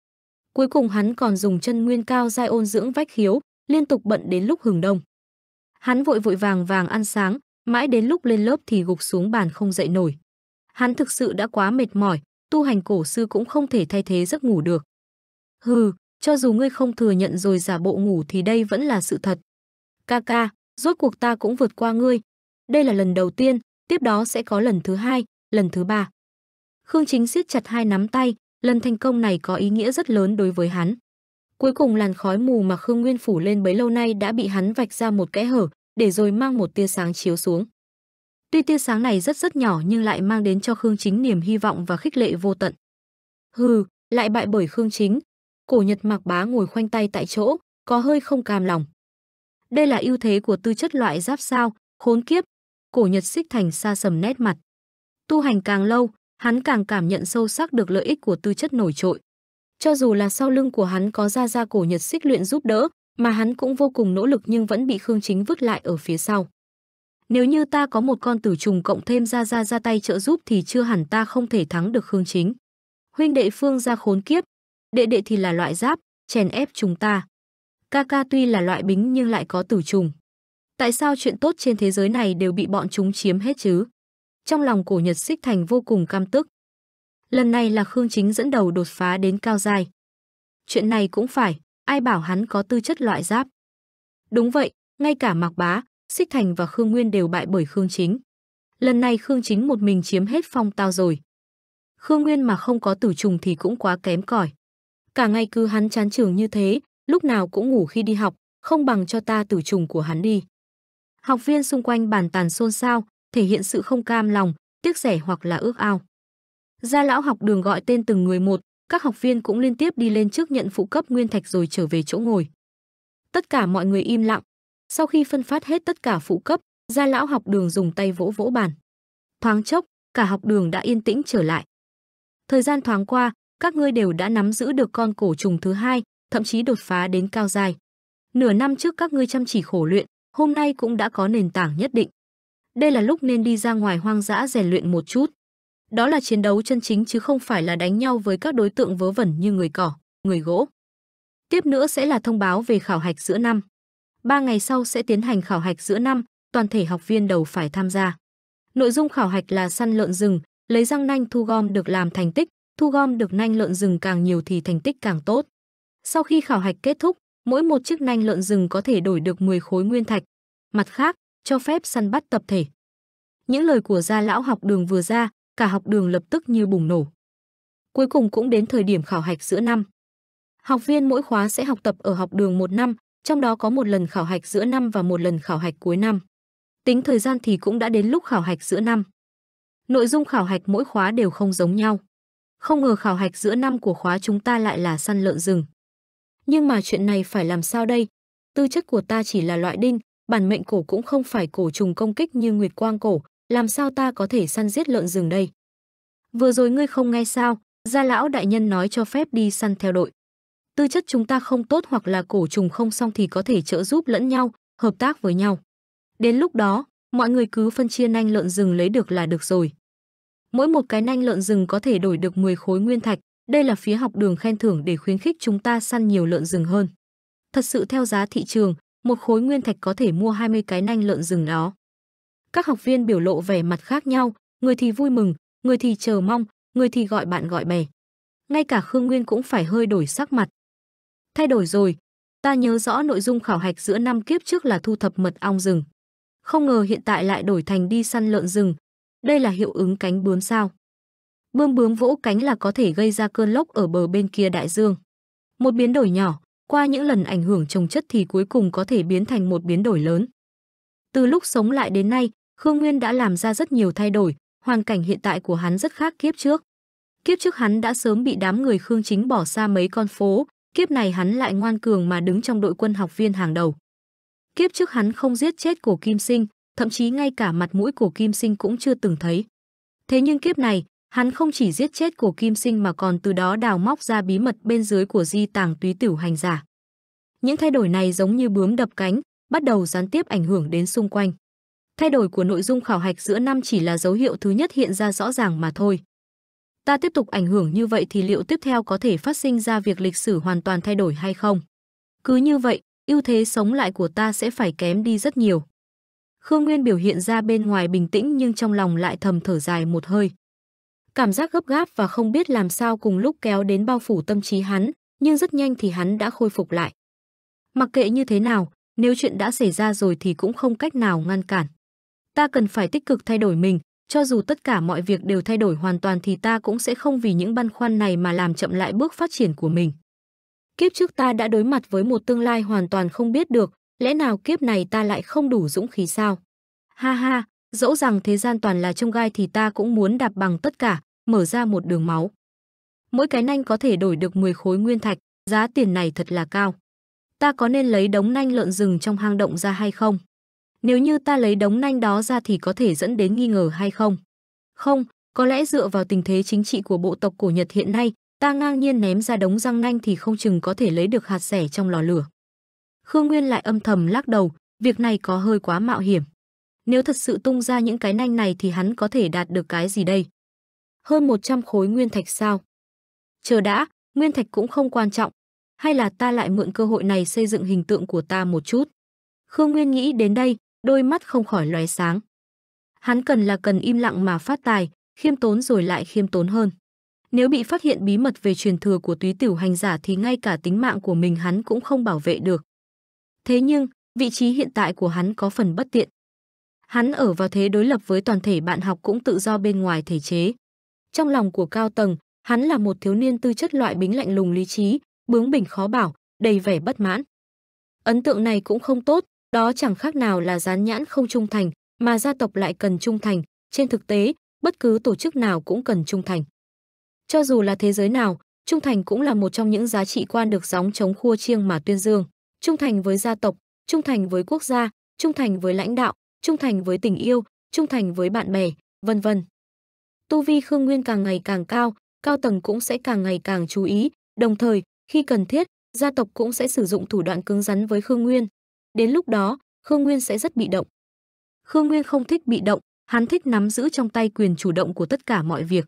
Cuối cùng hắn còn dùng chân nguyên cao giai ôn dưỡng vách khiếu, liên tục bận đến lúc hừng đông. Hắn vội vội vàng vàng ăn sáng, mãi đến lúc lên lớp thì gục xuống bàn không dậy nổi. Hắn thực sự đã quá mệt mỏi, tu hành cổ sư cũng không thể thay thế giấc ngủ được. Hừ, cho dù ngươi không thừa nhận rồi giả bộ ngủ thì đây vẫn là sự thật. Ca ca, rốt cuộc ta cũng vượt qua ngươi. Đây là lần đầu tiên, tiếp đó sẽ có lần thứ hai, lần thứ ba. Khương Chính siết chặt hai nắm tay, lần thành công này có ý nghĩa rất lớn đối với hắn. Cuối cùng làn khói mù mà Khương Nguyên phủ lên bấy lâu nay đã bị hắn vạch ra một kẽ hở, để rồi mang một tia sáng chiếu xuống. Tuy tia sáng này rất rất nhỏ nhưng lại mang đến cho Khương Chính niềm hy vọng và khích lệ vô tận. Hừ, lại bại bởi Khương Chính. Cổ Nhật Mạc Bá ngồi khoanh tay tại chỗ, có hơi không cam lòng. Đây là ưu thế của tư chất loại giáp sao, khốn kiếp. Cổ Nhật xích thành xa sầm nét mặt. Tu hành càng lâu, hắn càng cảm nhận sâu sắc được lợi ích của tư chất nổi trội. Cho dù là sau lưng của hắn có ra ra cổ nhật xích luyện giúp đỡ, mà hắn cũng vô cùng nỗ lực nhưng vẫn bị Khương Chính vứt lại ở phía sau. Nếu như ta có một con tử trùng cộng thêm ra ra ra tay trợ giúp thì chưa hẳn ta không thể thắng được Khương Chính. Huynh đệ Phương ra khốn kiếp, đệ đệ thì là loại giáp, chèn ép chúng ta. Ca ca tuy là loại bính nhưng lại có tử trùng. Tại sao chuyện tốt trên thế giới này đều bị bọn chúng chiếm hết chứ? trong lòng cổ nhật xích thành vô cùng cam tức. Lần này là Khương Chính dẫn đầu đột phá đến cao dài. Chuyện này cũng phải, ai bảo hắn có tư chất loại giáp. Đúng vậy, ngay cả Mạc Bá, Xích Thành và Khương Nguyên đều bại bởi Khương Chính. Lần này Khương Chính một mình chiếm hết phong tao rồi. Khương Nguyên mà không có tử trùng thì cũng quá kém cỏi. Cả ngày cứ hắn chán trường như thế, lúc nào cũng ngủ khi đi học, không bằng cho ta tử trùng của hắn đi. Học viên xung quanh bàn tàn xôn xao, thể hiện sự không cam lòng, tiếc rẻ hoặc là ước ao. Gia lão học đường gọi tên từng người một, các học viên cũng liên tiếp đi lên trước nhận phụ cấp nguyên thạch rồi trở về chỗ ngồi. Tất cả mọi người im lặng. Sau khi phân phát hết tất cả phụ cấp, gia lão học đường dùng tay vỗ vỗ bàn. Thoáng chốc, cả học đường đã yên tĩnh trở lại. Thời gian thoáng qua, các ngươi đều đã nắm giữ được con cổ trùng thứ hai, thậm chí đột phá đến cao dài. Nửa năm trước các ngươi chăm chỉ khổ luyện, hôm nay cũng đã có nền tảng nhất định đây là lúc nên đi ra ngoài hoang dã rèn luyện một chút. Đó là chiến đấu chân chính chứ không phải là đánh nhau với các đối tượng vớ vẩn như người cỏ, người gỗ. Tiếp nữa sẽ là thông báo về khảo hạch giữa năm. Ba ngày sau sẽ tiến hành khảo hạch giữa năm, toàn thể học viên đầu phải tham gia. Nội dung khảo hạch là săn lợn rừng, lấy răng nanh thu gom được làm thành tích, thu gom được nanh lợn rừng càng nhiều thì thành tích càng tốt. Sau khi khảo hạch kết thúc, mỗi một chiếc nanh lợn rừng có thể đổi được 10 khối nguyên thạch. Mặt khác, cho phép săn bắt tập thể. Những lời của gia lão học đường vừa ra, cả học đường lập tức như bùng nổ. Cuối cùng cũng đến thời điểm khảo hạch giữa năm. Học viên mỗi khóa sẽ học tập ở học đường một năm, trong đó có một lần khảo hạch giữa năm và một lần khảo hạch cuối năm. Tính thời gian thì cũng đã đến lúc khảo hạch giữa năm. Nội dung khảo hạch mỗi khóa đều không giống nhau. Không ngờ khảo hạch giữa năm của khóa chúng ta lại là săn lợn rừng. Nhưng mà chuyện này phải làm sao đây? Tư chất của ta chỉ là loại đinh, bản mệnh cổ cũng không phải cổ trùng công kích như nguyệt quang cổ, làm sao ta có thể săn giết lợn rừng đây? Vừa rồi ngươi không nghe sao, gia lão đại nhân nói cho phép đi săn theo đội. Tư chất chúng ta không tốt hoặc là cổ trùng không xong thì có thể trợ giúp lẫn nhau, hợp tác với nhau. Đến lúc đó, mọi người cứ phân chia nanh lợn rừng lấy được là được rồi. Mỗi một cái nanh lợn rừng có thể đổi được 10 khối nguyên thạch, đây là phía học đường khen thưởng để khuyến khích chúng ta săn nhiều lợn rừng hơn. Thật sự theo giá thị trường, một khối nguyên thạch có thể mua 20 cái nanh lợn rừng đó. Các học viên biểu lộ vẻ mặt khác nhau, người thì vui mừng, người thì chờ mong, người thì gọi bạn gọi bè. Ngay cả Khương Nguyên cũng phải hơi đổi sắc mặt. Thay đổi rồi, ta nhớ rõ nội dung khảo hạch giữa năm kiếp trước là thu thập mật ong rừng. Không ngờ hiện tại lại đổi thành đi săn lợn rừng. Đây là hiệu ứng cánh bướm sao. Bươm bướm vỗ cánh là có thể gây ra cơn lốc ở bờ bên kia đại dương. Một biến đổi nhỏ, qua những lần ảnh hưởng trồng chất thì cuối cùng có thể biến thành một biến đổi lớn. Từ lúc sống lại đến nay, Khương Nguyên đã làm ra rất nhiều thay đổi, hoàn cảnh hiện tại của hắn rất khác kiếp trước. Kiếp trước hắn đã sớm bị đám người Khương Chính bỏ xa mấy con phố, kiếp này hắn lại ngoan cường mà đứng trong đội quân học viên hàng đầu. Kiếp trước hắn không giết chết cổ Kim Sinh, thậm chí ngay cả mặt mũi cổ Kim Sinh cũng chưa từng thấy. Thế nhưng kiếp này, Hắn không chỉ giết chết của kim sinh mà còn từ đó đào móc ra bí mật bên dưới của di tàng túy Tiểu hành giả. Những thay đổi này giống như bướm đập cánh, bắt đầu gián tiếp ảnh hưởng đến xung quanh. Thay đổi của nội dung khảo hạch giữa năm chỉ là dấu hiệu thứ nhất hiện ra rõ ràng mà thôi. Ta tiếp tục ảnh hưởng như vậy thì liệu tiếp theo có thể phát sinh ra việc lịch sử hoàn toàn thay đổi hay không? Cứ như vậy, ưu thế sống lại của ta sẽ phải kém đi rất nhiều. Khương Nguyên biểu hiện ra bên ngoài bình tĩnh nhưng trong lòng lại thầm thở dài một hơi. Cảm giác gấp gáp và không biết làm sao cùng lúc kéo đến bao phủ tâm trí hắn, nhưng rất nhanh thì hắn đã khôi phục lại. Mặc kệ như thế nào, nếu chuyện đã xảy ra rồi thì cũng không cách nào ngăn cản. Ta cần phải tích cực thay đổi mình, cho dù tất cả mọi việc đều thay đổi hoàn toàn thì ta cũng sẽ không vì những băn khoăn này mà làm chậm lại bước phát triển của mình. Kiếp trước ta đã đối mặt với một tương lai hoàn toàn không biết được, lẽ nào kiếp này ta lại không đủ dũng khí sao? Ha ha, dẫu rằng thế gian toàn là trông gai thì ta cũng muốn đạp bằng tất cả, mở ra một đường máu. Mỗi cái nanh có thể đổi được 10 khối nguyên thạch, giá tiền này thật là cao. Ta có nên lấy đống nanh lợn rừng trong hang động ra hay không? Nếu như ta lấy đống nanh đó ra thì có thể dẫn đến nghi ngờ hay không? Không, có lẽ dựa vào tình thế chính trị của bộ tộc cổ Nhật hiện nay, ta ngang nhiên ném ra đống răng nanh thì không chừng có thể lấy được hạt rẻ trong lò lửa. Khương Nguyên lại âm thầm lắc đầu, việc này có hơi quá mạo hiểm. Nếu thật sự tung ra những cái nanh này thì hắn có thể đạt được cái gì đây? hơn 100 khối nguyên thạch sao? Chờ đã, nguyên thạch cũng không quan trọng, hay là ta lại mượn cơ hội này xây dựng hình tượng của ta một chút. Khương Nguyên nghĩ đến đây, đôi mắt không khỏi lóe sáng. Hắn cần là cần im lặng mà phát tài, khiêm tốn rồi lại khiêm tốn hơn. Nếu bị phát hiện bí mật về truyền thừa của túy tiểu hành giả thì ngay cả tính mạng của mình hắn cũng không bảo vệ được. Thế nhưng, vị trí hiện tại của hắn có phần bất tiện. Hắn ở vào thế đối lập với toàn thể bạn học cũng tự do bên ngoài thể chế. Trong lòng của cao tầng, hắn là một thiếu niên tư chất loại bính lạnh lùng lý trí, bướng bỉnh khó bảo, đầy vẻ bất mãn. Ấn tượng này cũng không tốt, đó chẳng khác nào là dán nhãn không trung thành, mà gia tộc lại cần trung thành, trên thực tế, bất cứ tổ chức nào cũng cần trung thành. Cho dù là thế giới nào, trung thành cũng là một trong những giá trị quan được gióng chống khua chiêng mà tuyên dương. Trung thành với gia tộc, trung thành với quốc gia, trung thành với lãnh đạo, trung thành với tình yêu, trung thành với bạn bè, vân vân tu vi Khương Nguyên càng ngày càng cao, cao tầng cũng sẽ càng ngày càng chú ý, đồng thời, khi cần thiết, gia tộc cũng sẽ sử dụng thủ đoạn cứng rắn với Khương Nguyên. Đến lúc đó, Khương Nguyên sẽ rất bị động. Khương Nguyên không thích bị động, hắn thích nắm giữ trong tay quyền chủ động của tất cả mọi việc.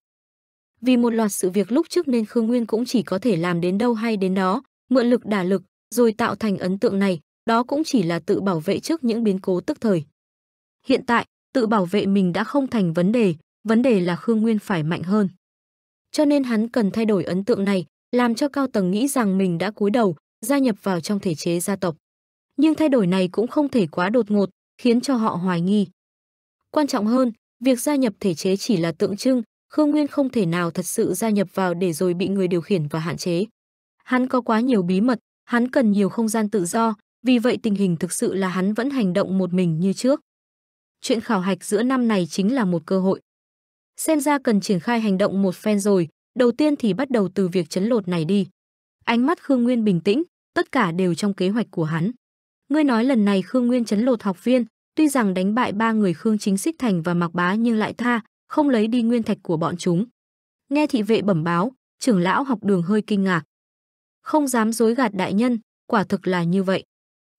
Vì một loạt sự việc lúc trước nên Khương Nguyên cũng chỉ có thể làm đến đâu hay đến đó, mượn lực đả lực, rồi tạo thành ấn tượng này, đó cũng chỉ là tự bảo vệ trước những biến cố tức thời. Hiện tại, tự bảo vệ mình đã không thành vấn đề, vấn đề là Khương Nguyên phải mạnh hơn. Cho nên hắn cần thay đổi ấn tượng này, làm cho cao tầng nghĩ rằng mình đã cúi đầu, gia nhập vào trong thể chế gia tộc. Nhưng thay đổi này cũng không thể quá đột ngột, khiến cho họ hoài nghi. Quan trọng hơn, việc gia nhập thể chế chỉ là tượng trưng, Khương Nguyên không thể nào thật sự gia nhập vào để rồi bị người điều khiển và hạn chế. Hắn có quá nhiều bí mật, hắn cần nhiều không gian tự do, vì vậy tình hình thực sự là hắn vẫn hành động một mình như trước. Chuyện khảo hạch giữa năm này chính là một cơ hội xem ra cần triển khai hành động một phen rồi, đầu tiên thì bắt đầu từ việc chấn lột này đi. Ánh mắt Khương Nguyên bình tĩnh, tất cả đều trong kế hoạch của hắn. Ngươi nói lần này Khương Nguyên chấn lột học viên, tuy rằng đánh bại ba người Khương Chính Xích Thành và Mạc Bá nhưng lại tha, không lấy đi nguyên thạch của bọn chúng. Nghe thị vệ bẩm báo, trưởng lão học đường hơi kinh ngạc. Không dám dối gạt đại nhân, quả thực là như vậy.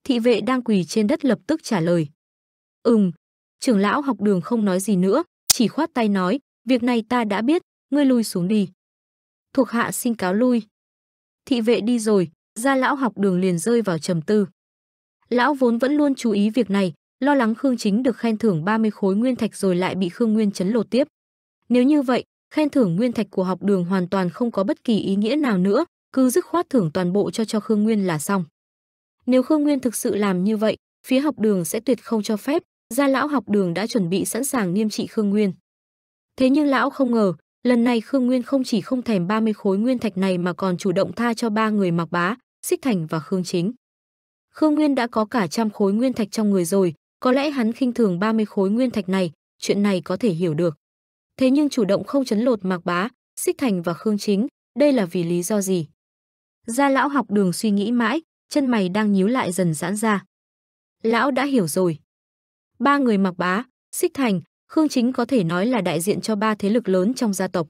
Thị vệ đang quỳ trên đất lập tức trả lời. Ừm, trưởng lão học đường không nói gì nữa, chỉ khoát tay nói, Việc này ta đã biết, ngươi lui xuống đi. Thuộc hạ xin cáo lui. Thị vệ đi rồi, gia lão học đường liền rơi vào trầm tư. Lão vốn vẫn luôn chú ý việc này, lo lắng Khương Chính được khen thưởng 30 khối nguyên thạch rồi lại bị Khương Nguyên chấn lột tiếp. Nếu như vậy, khen thưởng nguyên thạch của học đường hoàn toàn không có bất kỳ ý nghĩa nào nữa, cứ dứt khoát thưởng toàn bộ cho cho Khương Nguyên là xong. Nếu Khương Nguyên thực sự làm như vậy, phía học đường sẽ tuyệt không cho phép, gia lão học đường đã chuẩn bị sẵn sàng nghiêm trị Khương Nguyên. Thế nhưng lão không ngờ, lần này Khương Nguyên không chỉ không thèm 30 khối nguyên thạch này mà còn chủ động tha cho ba người Mặc Bá, Xích Thành và Khương Chính. Khương Nguyên đã có cả trăm khối nguyên thạch trong người rồi, có lẽ hắn khinh thường 30 khối nguyên thạch này, chuyện này có thể hiểu được. Thế nhưng chủ động không chấn lột Mặc Bá, Xích Thành và Khương Chính, đây là vì lý do gì? Gia lão học đường suy nghĩ mãi, chân mày đang nhíu lại dần giãn ra. Lão đã hiểu rồi. Ba người Mặc Bá, Xích Thành, Khương Chính có thể nói là đại diện cho ba thế lực lớn trong gia tộc.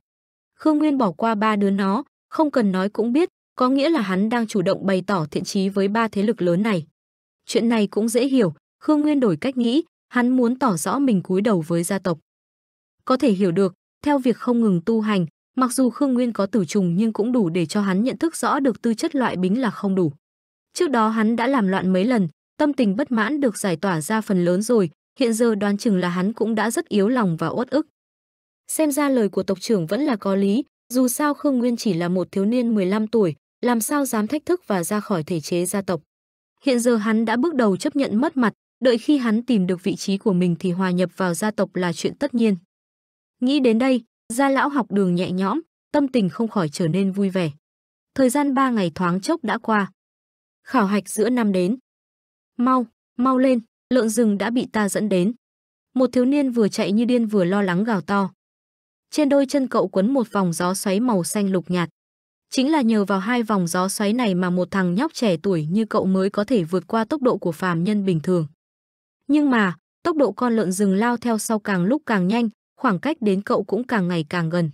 Khương Nguyên bỏ qua ba đứa nó, không cần nói cũng biết, có nghĩa là hắn đang chủ động bày tỏ thiện chí với ba thế lực lớn này. Chuyện này cũng dễ hiểu, Khương Nguyên đổi cách nghĩ, hắn muốn tỏ rõ mình cúi đầu với gia tộc. Có thể hiểu được, theo việc không ngừng tu hành, mặc dù Khương Nguyên có tử trùng nhưng cũng đủ để cho hắn nhận thức rõ được tư chất loại bính là không đủ. Trước đó hắn đã làm loạn mấy lần, tâm tình bất mãn được giải tỏa ra phần lớn rồi, hiện giờ đoán chừng là hắn cũng đã rất yếu lòng và uất ức. Xem ra lời của tộc trưởng vẫn là có lý, dù sao Khương Nguyên chỉ là một thiếu niên 15 tuổi, làm sao dám thách thức và ra khỏi thể chế gia tộc. Hiện giờ hắn đã bước đầu chấp nhận mất mặt, đợi khi hắn tìm được vị trí của mình thì hòa nhập vào gia tộc là chuyện tất nhiên. Nghĩ đến đây, gia lão học đường nhẹ nhõm, tâm tình không khỏi trở nên vui vẻ. Thời gian 3 ngày thoáng chốc đã qua. Khảo hạch giữa năm đến. Mau, mau lên, lợn rừng đã bị ta dẫn đến. Một thiếu niên vừa chạy như điên vừa lo lắng gào to. Trên đôi chân cậu quấn một vòng gió xoáy màu xanh lục nhạt. Chính là nhờ vào hai vòng gió xoáy này mà một thằng nhóc trẻ tuổi như cậu mới có thể vượt qua tốc độ của phàm nhân bình thường. Nhưng mà, tốc độ con lợn rừng lao theo sau càng lúc càng nhanh, khoảng cách đến cậu cũng càng ngày càng gần.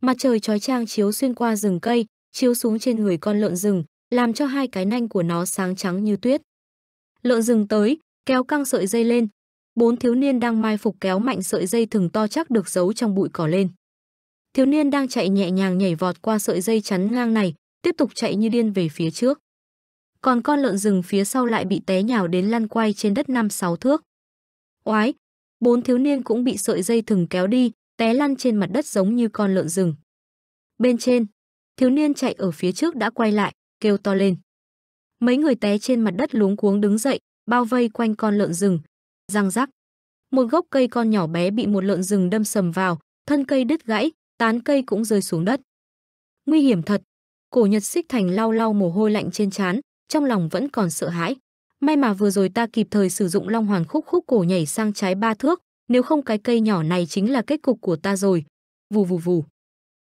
Mặt trời trói trang chiếu xuyên qua rừng cây, chiếu xuống trên người con lợn rừng, làm cho hai cái nanh của nó sáng trắng như tuyết. Lợn rừng tới, kéo căng sợi dây lên. Bốn thiếu niên đang mai phục kéo mạnh sợi dây thừng to chắc được giấu trong bụi cỏ lên. Thiếu niên đang chạy nhẹ nhàng nhảy vọt qua sợi dây chắn ngang này, tiếp tục chạy như điên về phía trước. Còn con lợn rừng phía sau lại bị té nhào đến lăn quay trên đất năm sáu thước. Oái, bốn thiếu niên cũng bị sợi dây thừng kéo đi, té lăn trên mặt đất giống như con lợn rừng. Bên trên, thiếu niên chạy ở phía trước đã quay lại, kêu to lên. Mấy người té trên mặt đất luống cuống đứng dậy, bao vây quanh con lợn rừng. Răng rắc. Một gốc cây con nhỏ bé bị một lợn rừng đâm sầm vào, thân cây đứt gãy, tán cây cũng rơi xuống đất. Nguy hiểm thật. Cổ Nhật Xích Thành lau lau mồ hôi lạnh trên trán, trong lòng vẫn còn sợ hãi. May mà vừa rồi ta kịp thời sử dụng Long Hoàn khúc khúc cổ nhảy sang trái ba thước, nếu không cái cây nhỏ này chính là kết cục của ta rồi. Vù vù vù.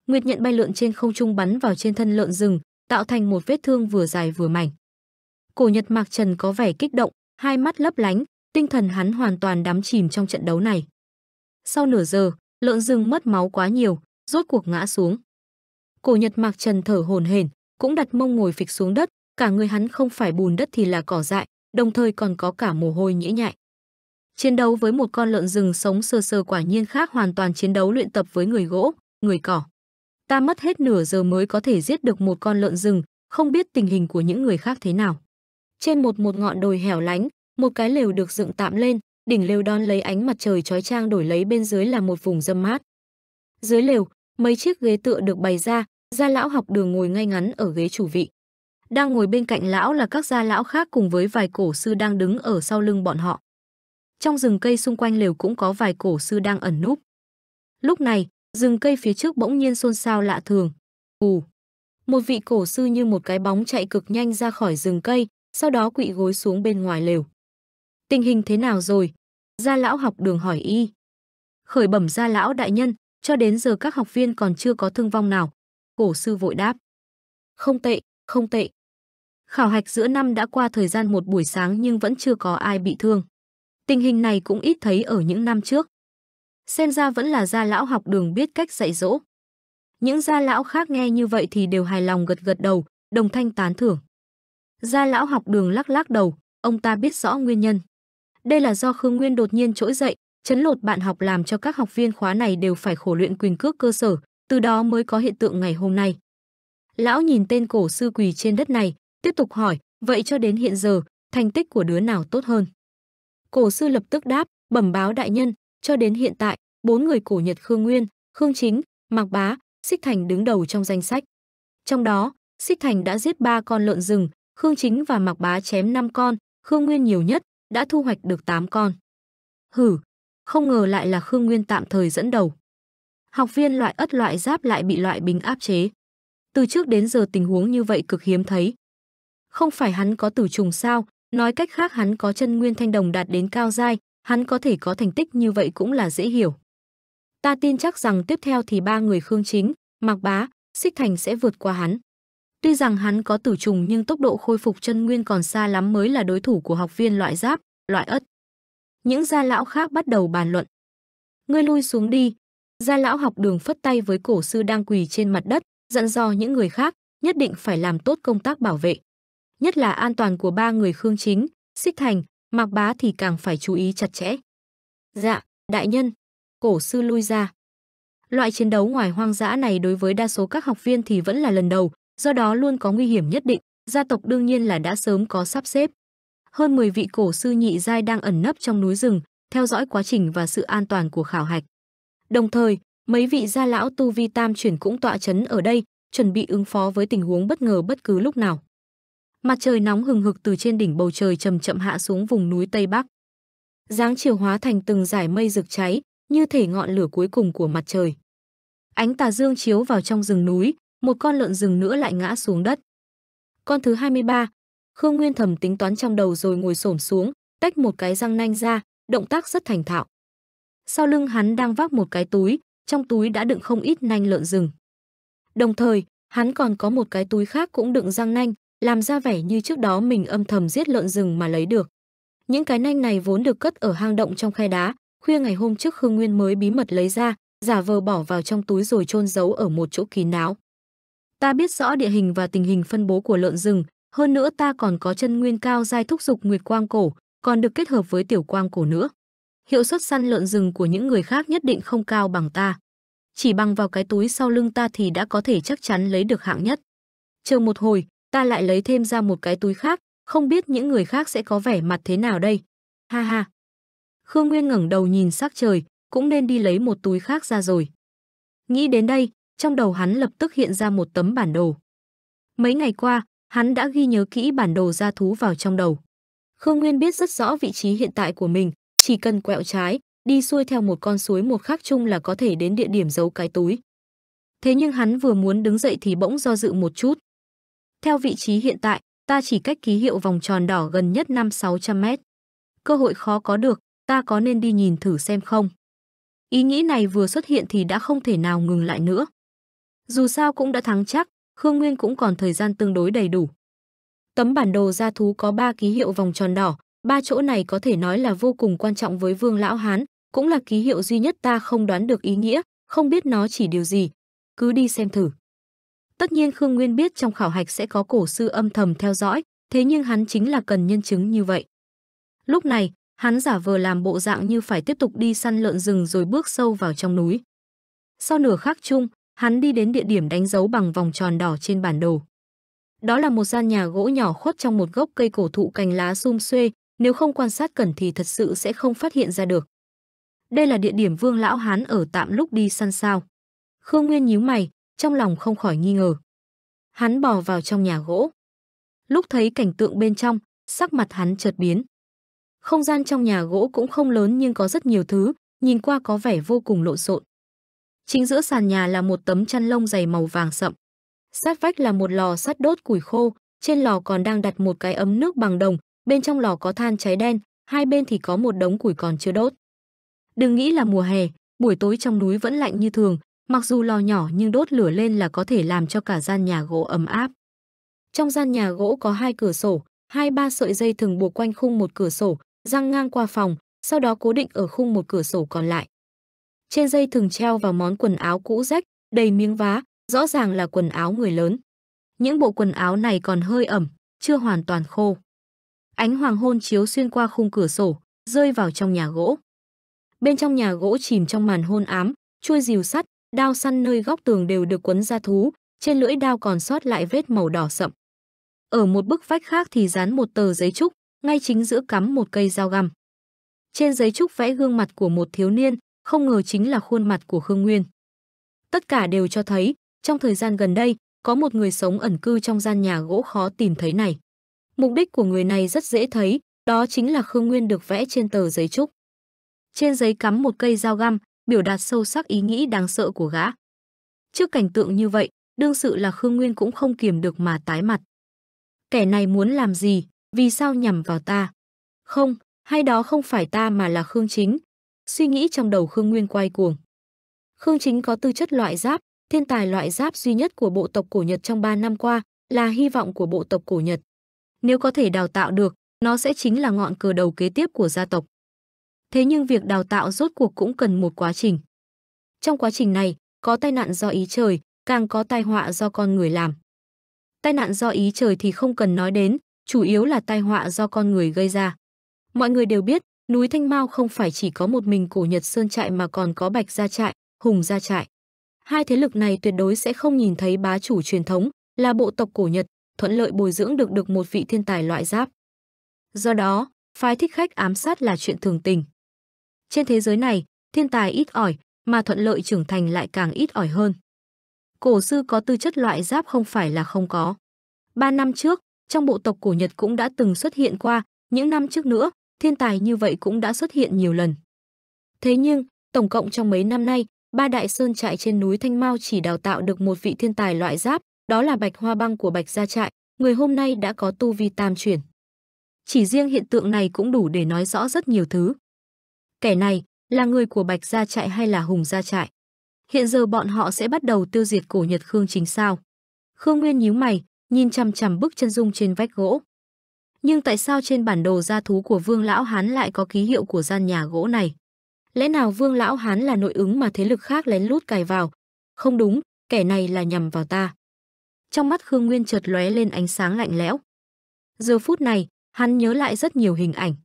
Nguyệt nhận bay lượn trên không trung bắn vào trên thân lợn rừng, tạo thành một vết thương vừa dài vừa mảnh. Cổ Nhật Mạc Trần có vẻ kích động, hai mắt lấp lánh, tinh thần hắn hoàn toàn đắm chìm trong trận đấu này. Sau nửa giờ, lợn rừng mất máu quá nhiều, rốt cuộc ngã xuống. Cổ Nhật Mạc Trần thở hổn hển, cũng đặt mông ngồi phịch xuống đất, cả người hắn không phải bùn đất thì là cỏ dại, đồng thời còn có cả mồ hôi nhễ nhại. Chiến đấu với một con lợn rừng sống sơ sơ quả nhiên khác hoàn toàn chiến đấu luyện tập với người gỗ, người cỏ. Ta mất hết nửa giờ mới có thể giết được một con lợn rừng, không biết tình hình của những người khác thế nào. Trên một một ngọn đồi hẻo lánh, một cái lều được dựng tạm lên, đỉnh lều đón lấy ánh mặt trời chói trang, đổi lấy bên dưới là một vùng râm mát. Dưới lều, mấy chiếc ghế tựa được bày ra, gia lão học đường ngồi ngay ngắn ở ghế chủ vị. Đang ngồi bên cạnh lão là các gia lão khác cùng với vài cổ sư đang đứng ở sau lưng bọn họ. Trong rừng cây xung quanh lều cũng có vài cổ sư đang ẩn núp. Lúc này, rừng cây phía trước bỗng nhiên xôn xao lạ thường. Ù! Một vị cổ sư như một cái bóng chạy cực nhanh ra khỏi rừng cây, sau đó quỵ gối xuống bên ngoài lều. Tình hình thế nào rồi? Gia lão học đường hỏi y. Khởi bẩm gia lão đại nhân, cho đến giờ các học viên còn chưa có thương vong nào. Cổ sư vội đáp. Không tệ, không tệ. Khảo hạch giữa năm đã qua thời gian một buổi sáng nhưng vẫn chưa có ai bị thương. Tình hình này cũng ít thấy ở những năm trước. Xem ra vẫn là gia lão học đường biết cách dạy dỗ. Những gia lão khác nghe như vậy thì đều hài lòng gật gật đầu, đồng thanh tán thưởng. Gia lão học đường lắc lắc đầu, ông ta biết rõ nguyên nhân. Đây là do Khương Nguyên đột nhiên trỗi dậy, chấn lột bạn học làm cho các học viên khóa này đều phải khổ luyện quyền cước cơ sở, từ đó mới có hiện tượng ngày hôm nay. Lão nhìn tên cổ sư quỳ trên đất này, tiếp tục hỏi, vậy cho đến hiện giờ, thành tích của đứa nào tốt hơn? Cổ sư lập tức đáp, bẩm báo đại nhân, cho đến hiện tại, bốn người cổ Nhật Khương Nguyên, Khương Chính, Mạc Bá, Xích Thành đứng đầu trong danh sách. Trong đó, Xích Thành đã giết ba con lợn rừng, Khương Chính và Mạc Bá chém 5 con, Khương Nguyên nhiều nhất, đã thu hoạch được 8 con. Hử, không ngờ lại là Khương Nguyên tạm thời dẫn đầu. Học viên loại ất loại giáp lại bị loại bình áp chế. Từ trước đến giờ tình huống như vậy cực hiếm thấy. Không phải hắn có tử trùng sao, nói cách khác hắn có chân nguyên thanh đồng đạt đến cao giai, hắn có thể có thành tích như vậy cũng là dễ hiểu. Ta tin chắc rằng tiếp theo thì ba người Khương Chính, Mạc Bá, Xích Thành sẽ vượt qua hắn. Tuy rằng hắn có tử trùng nhưng tốc độ khôi phục chân nguyên còn xa lắm mới là đối thủ của học viên loại giáp, loại ất. Những gia lão khác bắt đầu bàn luận. Ngươi lui xuống đi. Gia lão học đường phất tay với cổ sư đang quỳ trên mặt đất, dặn dò những người khác, nhất định phải làm tốt công tác bảo vệ. Nhất là an toàn của ba người Khương Chính, Xích Thành, Mạc Bá thì càng phải chú ý chặt chẽ. Dạ, đại nhân. Cổ sư lui ra. Loại chiến đấu ngoài hoang dã này đối với đa số các học viên thì vẫn là lần đầu, do đó luôn có nguy hiểm nhất định, gia tộc đương nhiên là đã sớm có sắp xếp. Hơn 10 vị cổ sư nhị giai đang ẩn nấp trong núi rừng, theo dõi quá trình và sự an toàn của khảo hạch. Đồng thời, mấy vị gia lão tu vi tam chuyển cũng tọa chấn ở đây, chuẩn bị ứng phó với tình huống bất ngờ bất cứ lúc nào. Mặt trời nóng hừng hực từ trên đỉnh bầu trời chậm chậm hạ xuống vùng núi Tây Bắc. dáng chiều hóa thành từng dải mây rực cháy, như thể ngọn lửa cuối cùng của mặt trời. Ánh tà dương chiếu vào trong rừng núi, một con lợn rừng nữa lại ngã xuống đất. Con thứ 23, Khương Nguyên thầm tính toán trong đầu rồi ngồi xổm xuống, tách một cái răng nanh ra, động tác rất thành thạo. Sau lưng hắn đang vác một cái túi, trong túi đã đựng không ít nanh lợn rừng. Đồng thời, hắn còn có một cái túi khác cũng đựng răng nanh, làm ra vẻ như trước đó mình âm thầm giết lợn rừng mà lấy được. Những cái nanh này vốn được cất ở hang động trong khe đá, khuya ngày hôm trước Khương Nguyên mới bí mật lấy ra, giả vờ bỏ vào trong túi rồi chôn giấu ở một chỗ kín đáo. Ta biết rõ địa hình và tình hình phân bố của lợn rừng, hơn nữa ta còn có chân nguyên cao giai thúc dục nguyệt quang cổ, còn được kết hợp với tiểu quang cổ nữa. Hiệu suất săn lợn rừng của những người khác nhất định không cao bằng ta. Chỉ bằng vào cái túi sau lưng ta thì đã có thể chắc chắn lấy được hạng nhất. Chờ một hồi, ta lại lấy thêm ra một cái túi khác, không biết những người khác sẽ có vẻ mặt thế nào đây. Ha ha. Khương Nguyên ngẩng đầu nhìn sắc trời, cũng nên đi lấy một túi khác ra rồi. Nghĩ đến đây, trong đầu hắn lập tức hiện ra một tấm bản đồ. Mấy ngày qua, hắn đã ghi nhớ kỹ bản đồ gia thú vào trong đầu. Khương Nguyên biết rất rõ vị trí hiện tại của mình, chỉ cần quẹo trái, đi xuôi theo một con suối một khắc chung là có thể đến địa điểm giấu cái túi. Thế nhưng hắn vừa muốn đứng dậy thì bỗng do dự một chút. Theo vị trí hiện tại, ta chỉ cách ký hiệu vòng tròn đỏ gần nhất 5-600 mét. Cơ hội khó có được, ta có nên đi nhìn thử xem không? Ý nghĩ này vừa xuất hiện thì đã không thể nào ngừng lại nữa. Dù sao cũng đã thắng chắc, Khương Nguyên cũng còn thời gian tương đối đầy đủ. Tấm bản đồ gia thú có 3 ký hiệu vòng tròn đỏ, ba chỗ này có thể nói là vô cùng quan trọng với Vương Lão Hán, cũng là ký hiệu duy nhất ta không đoán được ý nghĩa, không biết nó chỉ điều gì. Cứ đi xem thử. Tất nhiên Khương Nguyên biết trong khảo hạch sẽ có cổ sư âm thầm theo dõi, thế nhưng hắn chính là cần nhân chứng như vậy. Lúc này, hắn giả vờ làm bộ dạng như phải tiếp tục đi săn lợn rừng rồi bước sâu vào trong núi. Sau nửa khắc chung, Hắn đi đến địa điểm đánh dấu bằng vòng tròn đỏ trên bản đồ. Đó là một gian nhà gỗ nhỏ khuất trong một gốc cây cổ thụ cành lá sum xuê, nếu không quan sát cẩn thì thật sự sẽ không phát hiện ra được. Đây là địa điểm Vương lão hán ở tạm lúc đi săn sao? Khương Nguyên nhíu mày, trong lòng không khỏi nghi ngờ. Hắn bò vào trong nhà gỗ. Lúc thấy cảnh tượng bên trong, sắc mặt hắn chợt biến. Không gian trong nhà gỗ cũng không lớn nhưng có rất nhiều thứ, nhìn qua có vẻ vô cùng lộn xộn. Chính giữa sàn nhà là một tấm chăn lông dày màu vàng sậm. Sát vách là một lò sắt đốt củi khô, trên lò còn đang đặt một cái ấm nước bằng đồng, bên trong lò có than cháy đen, hai bên thì có một đống củi còn chưa đốt. Đừng nghĩ là mùa hè, buổi tối trong núi vẫn lạnh như thường, mặc dù lò nhỏ nhưng đốt lửa lên là có thể làm cho cả gian nhà gỗ ấm áp. Trong gian nhà gỗ có hai cửa sổ, hai ba sợi dây thừng buộc quanh khung một cửa sổ, răng ngang qua phòng, sau đó cố định ở khung một cửa sổ còn lại trên dây thừng treo vào món quần áo cũ rách, đầy miếng vá, rõ ràng là quần áo người lớn. Những bộ quần áo này còn hơi ẩm, chưa hoàn toàn khô. Ánh hoàng hôn chiếu xuyên qua khung cửa sổ, rơi vào trong nhà gỗ. Bên trong nhà gỗ chìm trong màn hôn ám, chuôi rìu sắt, đao săn nơi góc tường đều được quấn ra thú, trên lưỡi đao còn sót lại vết màu đỏ sậm. Ở một bức vách khác thì dán một tờ giấy trúc, ngay chính giữa cắm một cây dao găm. Trên giấy trúc vẽ gương mặt của một thiếu niên, không ngờ chính là khuôn mặt của Khương Nguyên. Tất cả đều cho thấy, trong thời gian gần đây, có một người sống ẩn cư trong gian nhà gỗ khó tìm thấy này. Mục đích của người này rất dễ thấy, đó chính là Khương Nguyên được vẽ trên tờ giấy trúc. Trên giấy cắm một cây dao găm, biểu đạt sâu sắc ý nghĩ đáng sợ của gã. Trước cảnh tượng như vậy, đương sự là Khương Nguyên cũng không kiềm được mà tái mặt. Kẻ này muốn làm gì, vì sao nhằm vào ta? Không, hay đó không phải ta mà là Khương Chính, Suy nghĩ trong đầu Khương Nguyên quay cuồng. Khương Chính có tư chất loại giáp, thiên tài loại giáp duy nhất của bộ tộc cổ Nhật trong 3 năm qua, là hy vọng của bộ tộc cổ Nhật. Nếu có thể đào tạo được, nó sẽ chính là ngọn cờ đầu kế tiếp của gia tộc. Thế nhưng việc đào tạo rốt cuộc cũng cần một quá trình. Trong quá trình này, có tai nạn do ý trời, càng có tai họa do con người làm. Tai nạn do ý trời thì không cần nói đến, chủ yếu là tai họa do con người gây ra. Mọi người đều biết, Núi Thanh Mao không phải chỉ có một mình cổ Nhật Sơn trại mà còn có Bạch Gia trại, Hùng Gia trại. Hai thế lực này tuyệt đối sẽ không nhìn thấy bá chủ truyền thống, là bộ tộc cổ Nhật, thuận lợi bồi dưỡng được được một vị thiên tài loại giáp. Do đó, phái thích khách ám sát là chuyện thường tình. Trên thế giới này, thiên tài ít ỏi, mà thuận lợi trưởng thành lại càng ít ỏi hơn. Cổ sư có tư chất loại giáp không phải là không có. Ba năm trước, trong bộ tộc cổ Nhật cũng đã từng xuất hiện qua, những năm trước nữa, thiên tài như vậy cũng đã xuất hiện nhiều lần. Thế nhưng, tổng cộng trong mấy năm nay, ba đại sơn trại trên núi Thanh Mao chỉ đào tạo được một vị thiên tài loại giáp, đó là Bạch Hoa Băng của Bạch Gia Trại, người hôm nay đã có tu vi tam chuyển. Chỉ riêng hiện tượng này cũng đủ để nói rõ rất nhiều thứ. Kẻ này là người của Bạch Gia Trại hay là Hùng Gia Trại? Hiện giờ bọn họ sẽ bắt đầu tiêu diệt cổ Nhật Khương chính sao? Khương Nguyên nhíu mày, nhìn chằm chằm bức chân dung trên vách gỗ. Nhưng tại sao trên bản đồ gia thú của Vương Lão Hán lại có ký hiệu của gian nhà gỗ này? Lẽ nào Vương Lão Hán là nội ứng mà thế lực khác lén lút cài vào? Không đúng, kẻ này là nhầm vào ta. Trong mắt Khương Nguyên chợt lóe lên ánh sáng lạnh lẽo. Giờ phút này, hắn nhớ lại rất nhiều hình ảnh.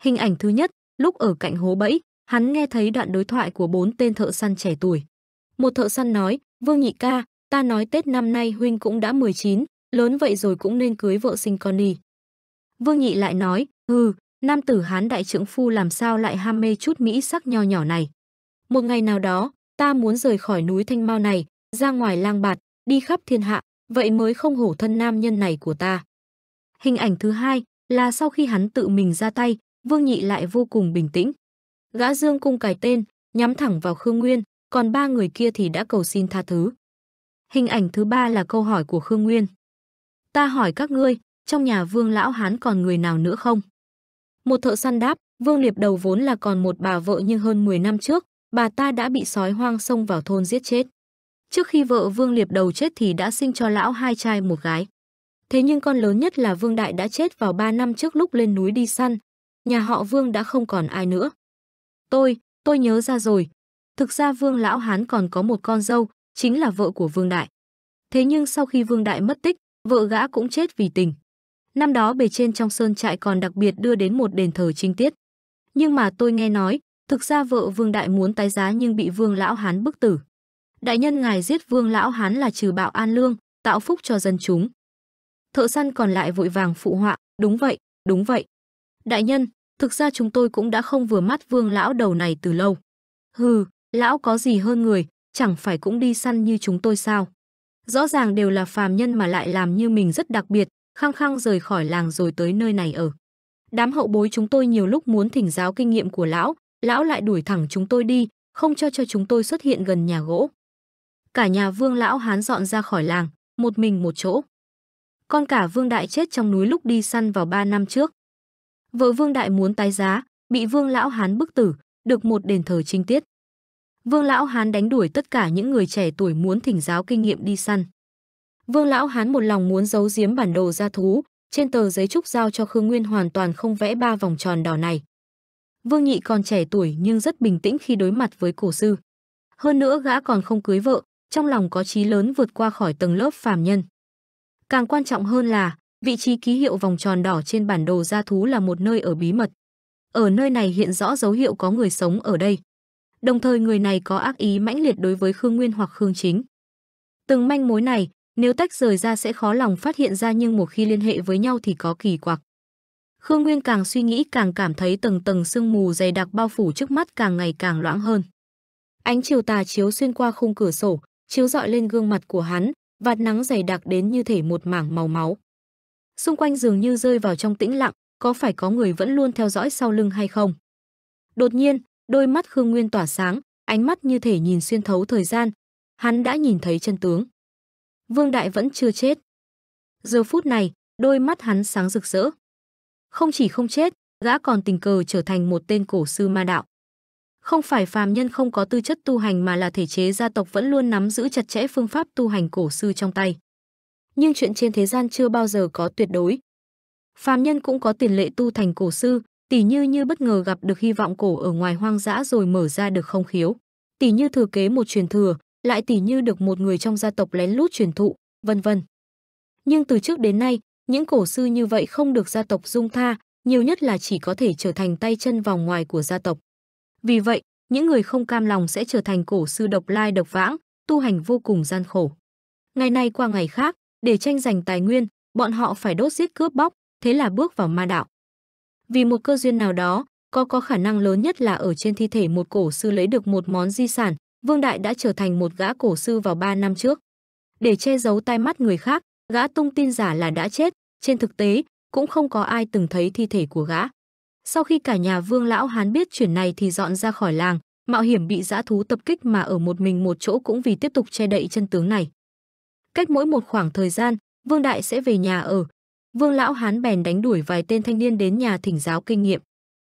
Hình ảnh thứ nhất, lúc ở cạnh hố bẫy, hắn nghe thấy đoạn đối thoại của bốn tên thợ săn trẻ tuổi. Một thợ săn nói, Vương Nhị Ca, ta nói Tết năm nay Huynh cũng đã 19, lớn vậy rồi cũng nên cưới vợ sinh con đi. Vương Nhị lại nói, hừ, nam tử Hán đại trưởng phu làm sao lại ham mê chút mỹ sắc nho nhỏ này. Một ngày nào đó, ta muốn rời khỏi núi Thanh Mao này, ra ngoài lang bạt, đi khắp thiên hạ, vậy mới không hổ thân nam nhân này của ta. Hình ảnh thứ hai là sau khi hắn tự mình ra tay, Vương Nhị lại vô cùng bình tĩnh. Gã Dương cung cài tên, nhắm thẳng vào Khương Nguyên, còn ba người kia thì đã cầu xin tha thứ. Hình ảnh thứ ba là câu hỏi của Khương Nguyên. Ta hỏi các ngươi, trong nhà Vương lão hán còn người nào nữa không? Một thợ săn đáp, Vương Liệp đầu vốn là còn một bà vợ nhưng hơn 10 năm trước, bà ta đã bị sói hoang xông vào thôn giết chết. Trước khi vợ Vương Liệp đầu chết thì đã sinh cho lão hai trai một gái. Thế nhưng con lớn nhất là Vương Đại đã chết vào 3 năm trước lúc lên núi đi săn. Nhà họ Vương đã không còn ai nữa. Tôi, tôi nhớ ra rồi. Thực ra Vương Lão Hán còn có một con dâu, chính là vợ của Vương Đại. Thế nhưng sau khi Vương Đại mất tích, vợ gã cũng chết vì tình. Năm đó bề trên trong sơn trại còn đặc biệt đưa đến một đền thờ trinh tiết. Nhưng mà tôi nghe nói, thực ra vợ Vương Đại muốn tái giá nhưng bị Vương Lão Hán bức tử. Đại nhân ngài giết Vương Lão Hán là trừ bạo an lương, tạo phúc cho dân chúng. Thợ săn còn lại vội vàng phụ họa, đúng vậy, đúng vậy. Đại nhân, thực ra chúng tôi cũng đã không vừa mắt Vương Lão đầu này từ lâu. Hừ, Lão có gì hơn người, chẳng phải cũng đi săn như chúng tôi sao. Rõ ràng đều là phàm nhân mà lại làm như mình rất đặc biệt, khăng khăng rời khỏi làng rồi tới nơi này ở. Đám hậu bối chúng tôi nhiều lúc muốn thỉnh giáo kinh nghiệm của lão, lão lại đuổi thẳng chúng tôi đi, không cho cho chúng tôi xuất hiện gần nhà gỗ. Cả nhà Vương lão hán dọn ra khỏi làng, một mình một chỗ. Con cả Vương đại chết trong núi lúc đi săn vào ba năm trước. Vợ Vương đại muốn tái giá, bị Vương lão hán bức tử, được một đền thờ trinh tiết. Vương lão hán đánh đuổi tất cả những người trẻ tuổi muốn thỉnh giáo kinh nghiệm đi săn. Vương Lão Hán một lòng muốn giấu giếm bản đồ gia thú, trên tờ giấy trúc giao cho Khương Nguyên hoàn toàn không vẽ ba vòng tròn đỏ này. Vương Nhị còn trẻ tuổi nhưng rất bình tĩnh khi đối mặt với cổ sư. Hơn nữa gã còn không cưới vợ, trong lòng có chí lớn vượt qua khỏi tầng lớp phàm nhân. Càng quan trọng hơn là, vị trí ký hiệu vòng tròn đỏ trên bản đồ gia thú là một nơi ở bí mật. Ở nơi này hiện rõ dấu hiệu có người sống ở đây. Đồng thời người này có ác ý mãnh liệt đối với Khương Nguyên hoặc Khương Chính. Từng manh mối này, nếu tách rời ra sẽ khó lòng phát hiện ra nhưng một khi liên hệ với nhau thì có kỳ quặc. Khương Nguyên càng suy nghĩ càng cảm thấy tầng tầng sương mù dày đặc bao phủ trước mắt càng ngày càng loãng hơn. Ánh chiều tà chiếu xuyên qua khung cửa sổ, chiếu dọi lên gương mặt của hắn, vạt nắng dày đặc đến như thể một mảng màu máu. Xung quanh dường như rơi vào trong tĩnh lặng, có phải có người vẫn luôn theo dõi sau lưng hay không? Đột nhiên, đôi mắt Khương Nguyên tỏa sáng, ánh mắt như thể nhìn xuyên thấu thời gian, hắn đã nhìn thấy chân tướng. Vương Đại vẫn chưa chết. Giờ phút này, đôi mắt hắn sáng rực rỡ. Không chỉ không chết, gã còn tình cờ trở thành một tên cổ sư ma đạo. Không phải phàm nhân không có tư chất tu hành mà là thể chế gia tộc vẫn luôn nắm giữ chặt chẽ phương pháp tu hành cổ sư trong tay. Nhưng chuyện trên thế gian chưa bao giờ có tuyệt đối. Phàm nhân cũng có tiền lệ tu thành cổ sư, tỷ như như bất ngờ gặp được hy vọng cổ ở ngoài hoang dã rồi mở ra được không khiếu. Tỷ như thừa kế một truyền thừa, lại tỉ như được một người trong gia tộc lén lút truyền thụ, vân vân. Nhưng từ trước đến nay, những cổ sư như vậy không được gia tộc dung tha, nhiều nhất là chỉ có thể trở thành tay chân vòng ngoài của gia tộc. Vì vậy, những người không cam lòng sẽ trở thành cổ sư độc lai độc vãng, tu hành vô cùng gian khổ. Ngày nay qua ngày khác, để tranh giành tài nguyên, bọn họ phải đốt giết cướp bóc, thế là bước vào ma đạo. Vì một cơ duyên nào đó, có có khả năng lớn nhất là ở trên thi thể một cổ sư lấy được một món di sản, Vương Đại đã trở thành một gã cổ sư vào 3 năm trước. Để che giấu tai mắt người khác, gã tung tin giả là đã chết, trên thực tế cũng không có ai từng thấy thi thể của gã. Sau khi cả nhà Vương lão hán biết chuyện này thì dọn ra khỏi làng, mạo hiểm bị dã thú tập kích mà ở một mình một chỗ cũng vì tiếp tục che đậy chân tướng này. Cách mỗi một khoảng thời gian, Vương Đại sẽ về nhà ở. Vương lão hán bèn đánh đuổi vài tên thanh niên đến nhà thỉnh giáo kinh nghiệm.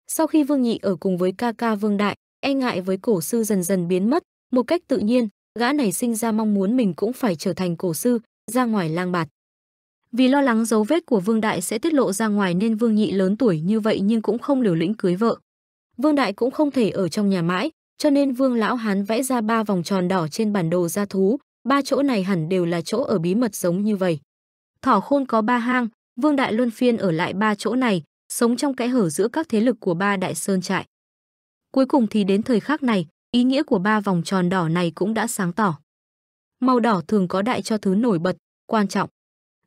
Sau khi Vương Nhị ở cùng với ca ca Vương Đại, e ngại với cổ sư dần dần biến mất, một cách tự nhiên, gã này sinh ra mong muốn mình cũng phải trở thành cổ sư, ra ngoài lang bạt. Vì lo lắng dấu vết của Vương Đại sẽ tiết lộ ra ngoài nên Vương Nhị lớn tuổi như vậy nhưng cũng không liều lĩnh cưới vợ. Vương Đại cũng không thể ở trong nhà mãi, cho nên Vương Lão Hán vẽ ra ba vòng tròn đỏ trên bản đồ gia thú, ba chỗ này hẳn đều là chỗ ở bí mật giống như vậy. Thỏ khôn có ba hang, Vương Đại luân phiên ở lại ba chỗ này, sống trong kẽ hở giữa các thế lực của ba đại sơn trại. Cuối cùng thì đến thời khắc này, Ý nghĩa của ba vòng tròn đỏ này cũng đã sáng tỏ. Màu đỏ thường có đại cho thứ nổi bật, quan trọng.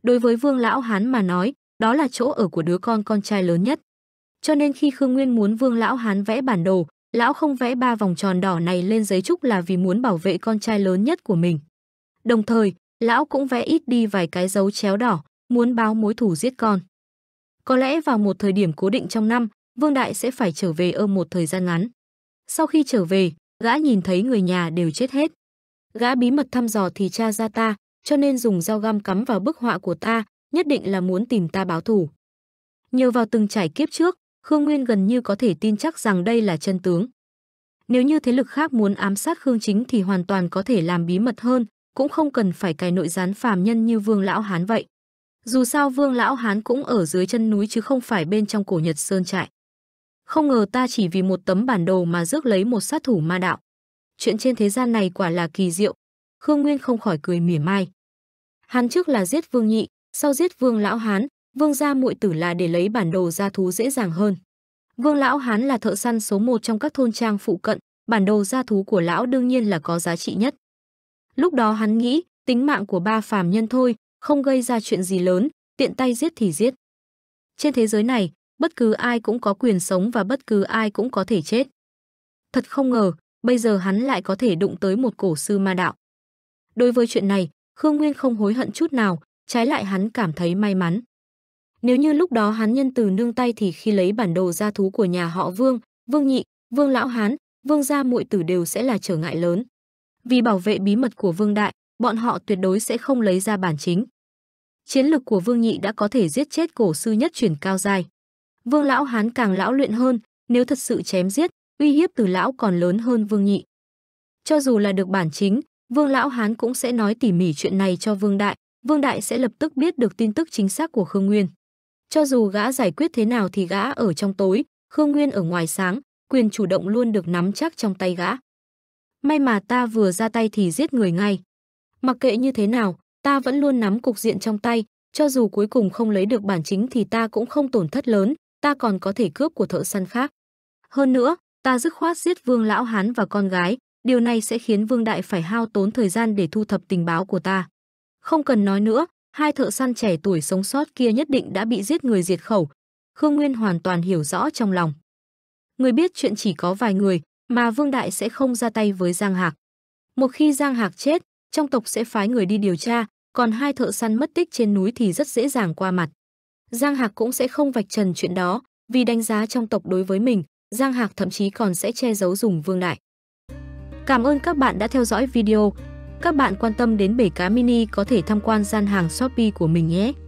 Đối với Vương Lão Hán mà nói, đó là chỗ ở của đứa con con trai lớn nhất. Cho nên khi Khương Nguyên muốn Vương Lão Hán vẽ bản đồ, Lão không vẽ ba vòng tròn đỏ này lên giấy trúc là vì muốn bảo vệ con trai lớn nhất của mình. Đồng thời, Lão cũng vẽ ít đi vài cái dấu chéo đỏ, muốn báo mối thủ giết con. Có lẽ vào một thời điểm cố định trong năm, Vương Đại sẽ phải trở về ở một thời gian ngắn. Sau khi trở về, Gã nhìn thấy người nhà đều chết hết. Gã bí mật thăm dò thì cha ra ta, cho nên dùng dao găm cắm vào bức họa của ta, nhất định là muốn tìm ta báo thù. Nhờ vào từng trải kiếp trước, Khương Nguyên gần như có thể tin chắc rằng đây là chân tướng. Nếu như thế lực khác muốn ám sát Khương Chính thì hoàn toàn có thể làm bí mật hơn, cũng không cần phải cài nội gián phàm nhân như Vương Lão Hán vậy. Dù sao Vương Lão Hán cũng ở dưới chân núi chứ không phải bên trong cổ Nhật Sơn trại. Không ngờ ta chỉ vì một tấm bản đồ mà rước lấy một sát thủ ma đạo. Chuyện trên thế gian này quả là kỳ diệu. Khương Nguyên không khỏi cười mỉa mai. Hắn trước là giết Vương Nhị, sau giết Vương Lão Hán, Vương gia muội tử là để lấy bản đồ gia thú dễ dàng hơn. Vương Lão Hán là thợ săn số một trong các thôn trang phụ cận, bản đồ gia thú của lão đương nhiên là có giá trị nhất. Lúc đó hắn nghĩ, tính mạng của ba phàm nhân thôi, không gây ra chuyện gì lớn, tiện tay giết thì giết. Trên thế giới này, bất cứ ai cũng có quyền sống và bất cứ ai cũng có thể chết. Thật không ngờ, bây giờ hắn lại có thể đụng tới một cổ sư ma đạo. Đối với chuyện này, Khương Nguyên không hối hận chút nào, trái lại hắn cảm thấy may mắn. Nếu như lúc đó hắn nhân từ nương tay thì khi lấy bản đồ gia thú của nhà họ Vương, Vương Nhị, Vương Lão Hán, Vương Gia Muội Tử đều sẽ là trở ngại lớn. Vì bảo vệ bí mật của Vương Đại, bọn họ tuyệt đối sẽ không lấy ra bản chính. Chiến lực của Vương Nhị đã có thể giết chết cổ sư nhất chuyển cao dài. Vương lão hán càng lão luyện hơn, nếu thật sự chém giết, uy hiếp từ lão còn lớn hơn Vương Nhị. Cho dù là được bản chính, Vương lão hán cũng sẽ nói tỉ mỉ chuyện này cho Vương đại, Vương đại sẽ lập tức biết được tin tức chính xác của Khương Nguyên. Cho dù gã giải quyết thế nào thì gã ở trong tối, Khương Nguyên ở ngoài sáng, quyền chủ động luôn được nắm chắc trong tay gã. May mà ta vừa ra tay thì giết người ngay. Mặc kệ như thế nào, ta vẫn luôn nắm cục diện trong tay, cho dù cuối cùng không lấy được bản chính thì ta cũng không tổn thất lớn, ta còn có thể cướp của thợ săn khác. Hơn nữa, ta dứt khoát giết Vương lão hán và con gái, điều này sẽ khiến Vương đại phải hao tốn thời gian để thu thập tình báo của ta. Không cần nói nữa, hai thợ săn trẻ tuổi sống sót kia nhất định đã bị giết người diệt khẩu. Khương Nguyên hoàn toàn hiểu rõ trong lòng. Người biết chuyện chỉ có vài người, mà Vương đại sẽ không ra tay với Giang Hạc. Một khi Giang Hạc chết, trong tộc sẽ phái người đi điều tra, còn hai thợ săn mất tích trên núi thì rất dễ dàng qua mặt. Giang Hạc cũng sẽ không vạch trần chuyện đó, vì đánh giá trong tộc đối với mình, Giang Hạc thậm chí còn sẽ che giấu dùng vương đại. Cảm ơn các bạn đã theo dõi video. Các bạn quan tâm đến bể cá mini có thể tham quan gian hàng Shopee của mình nhé.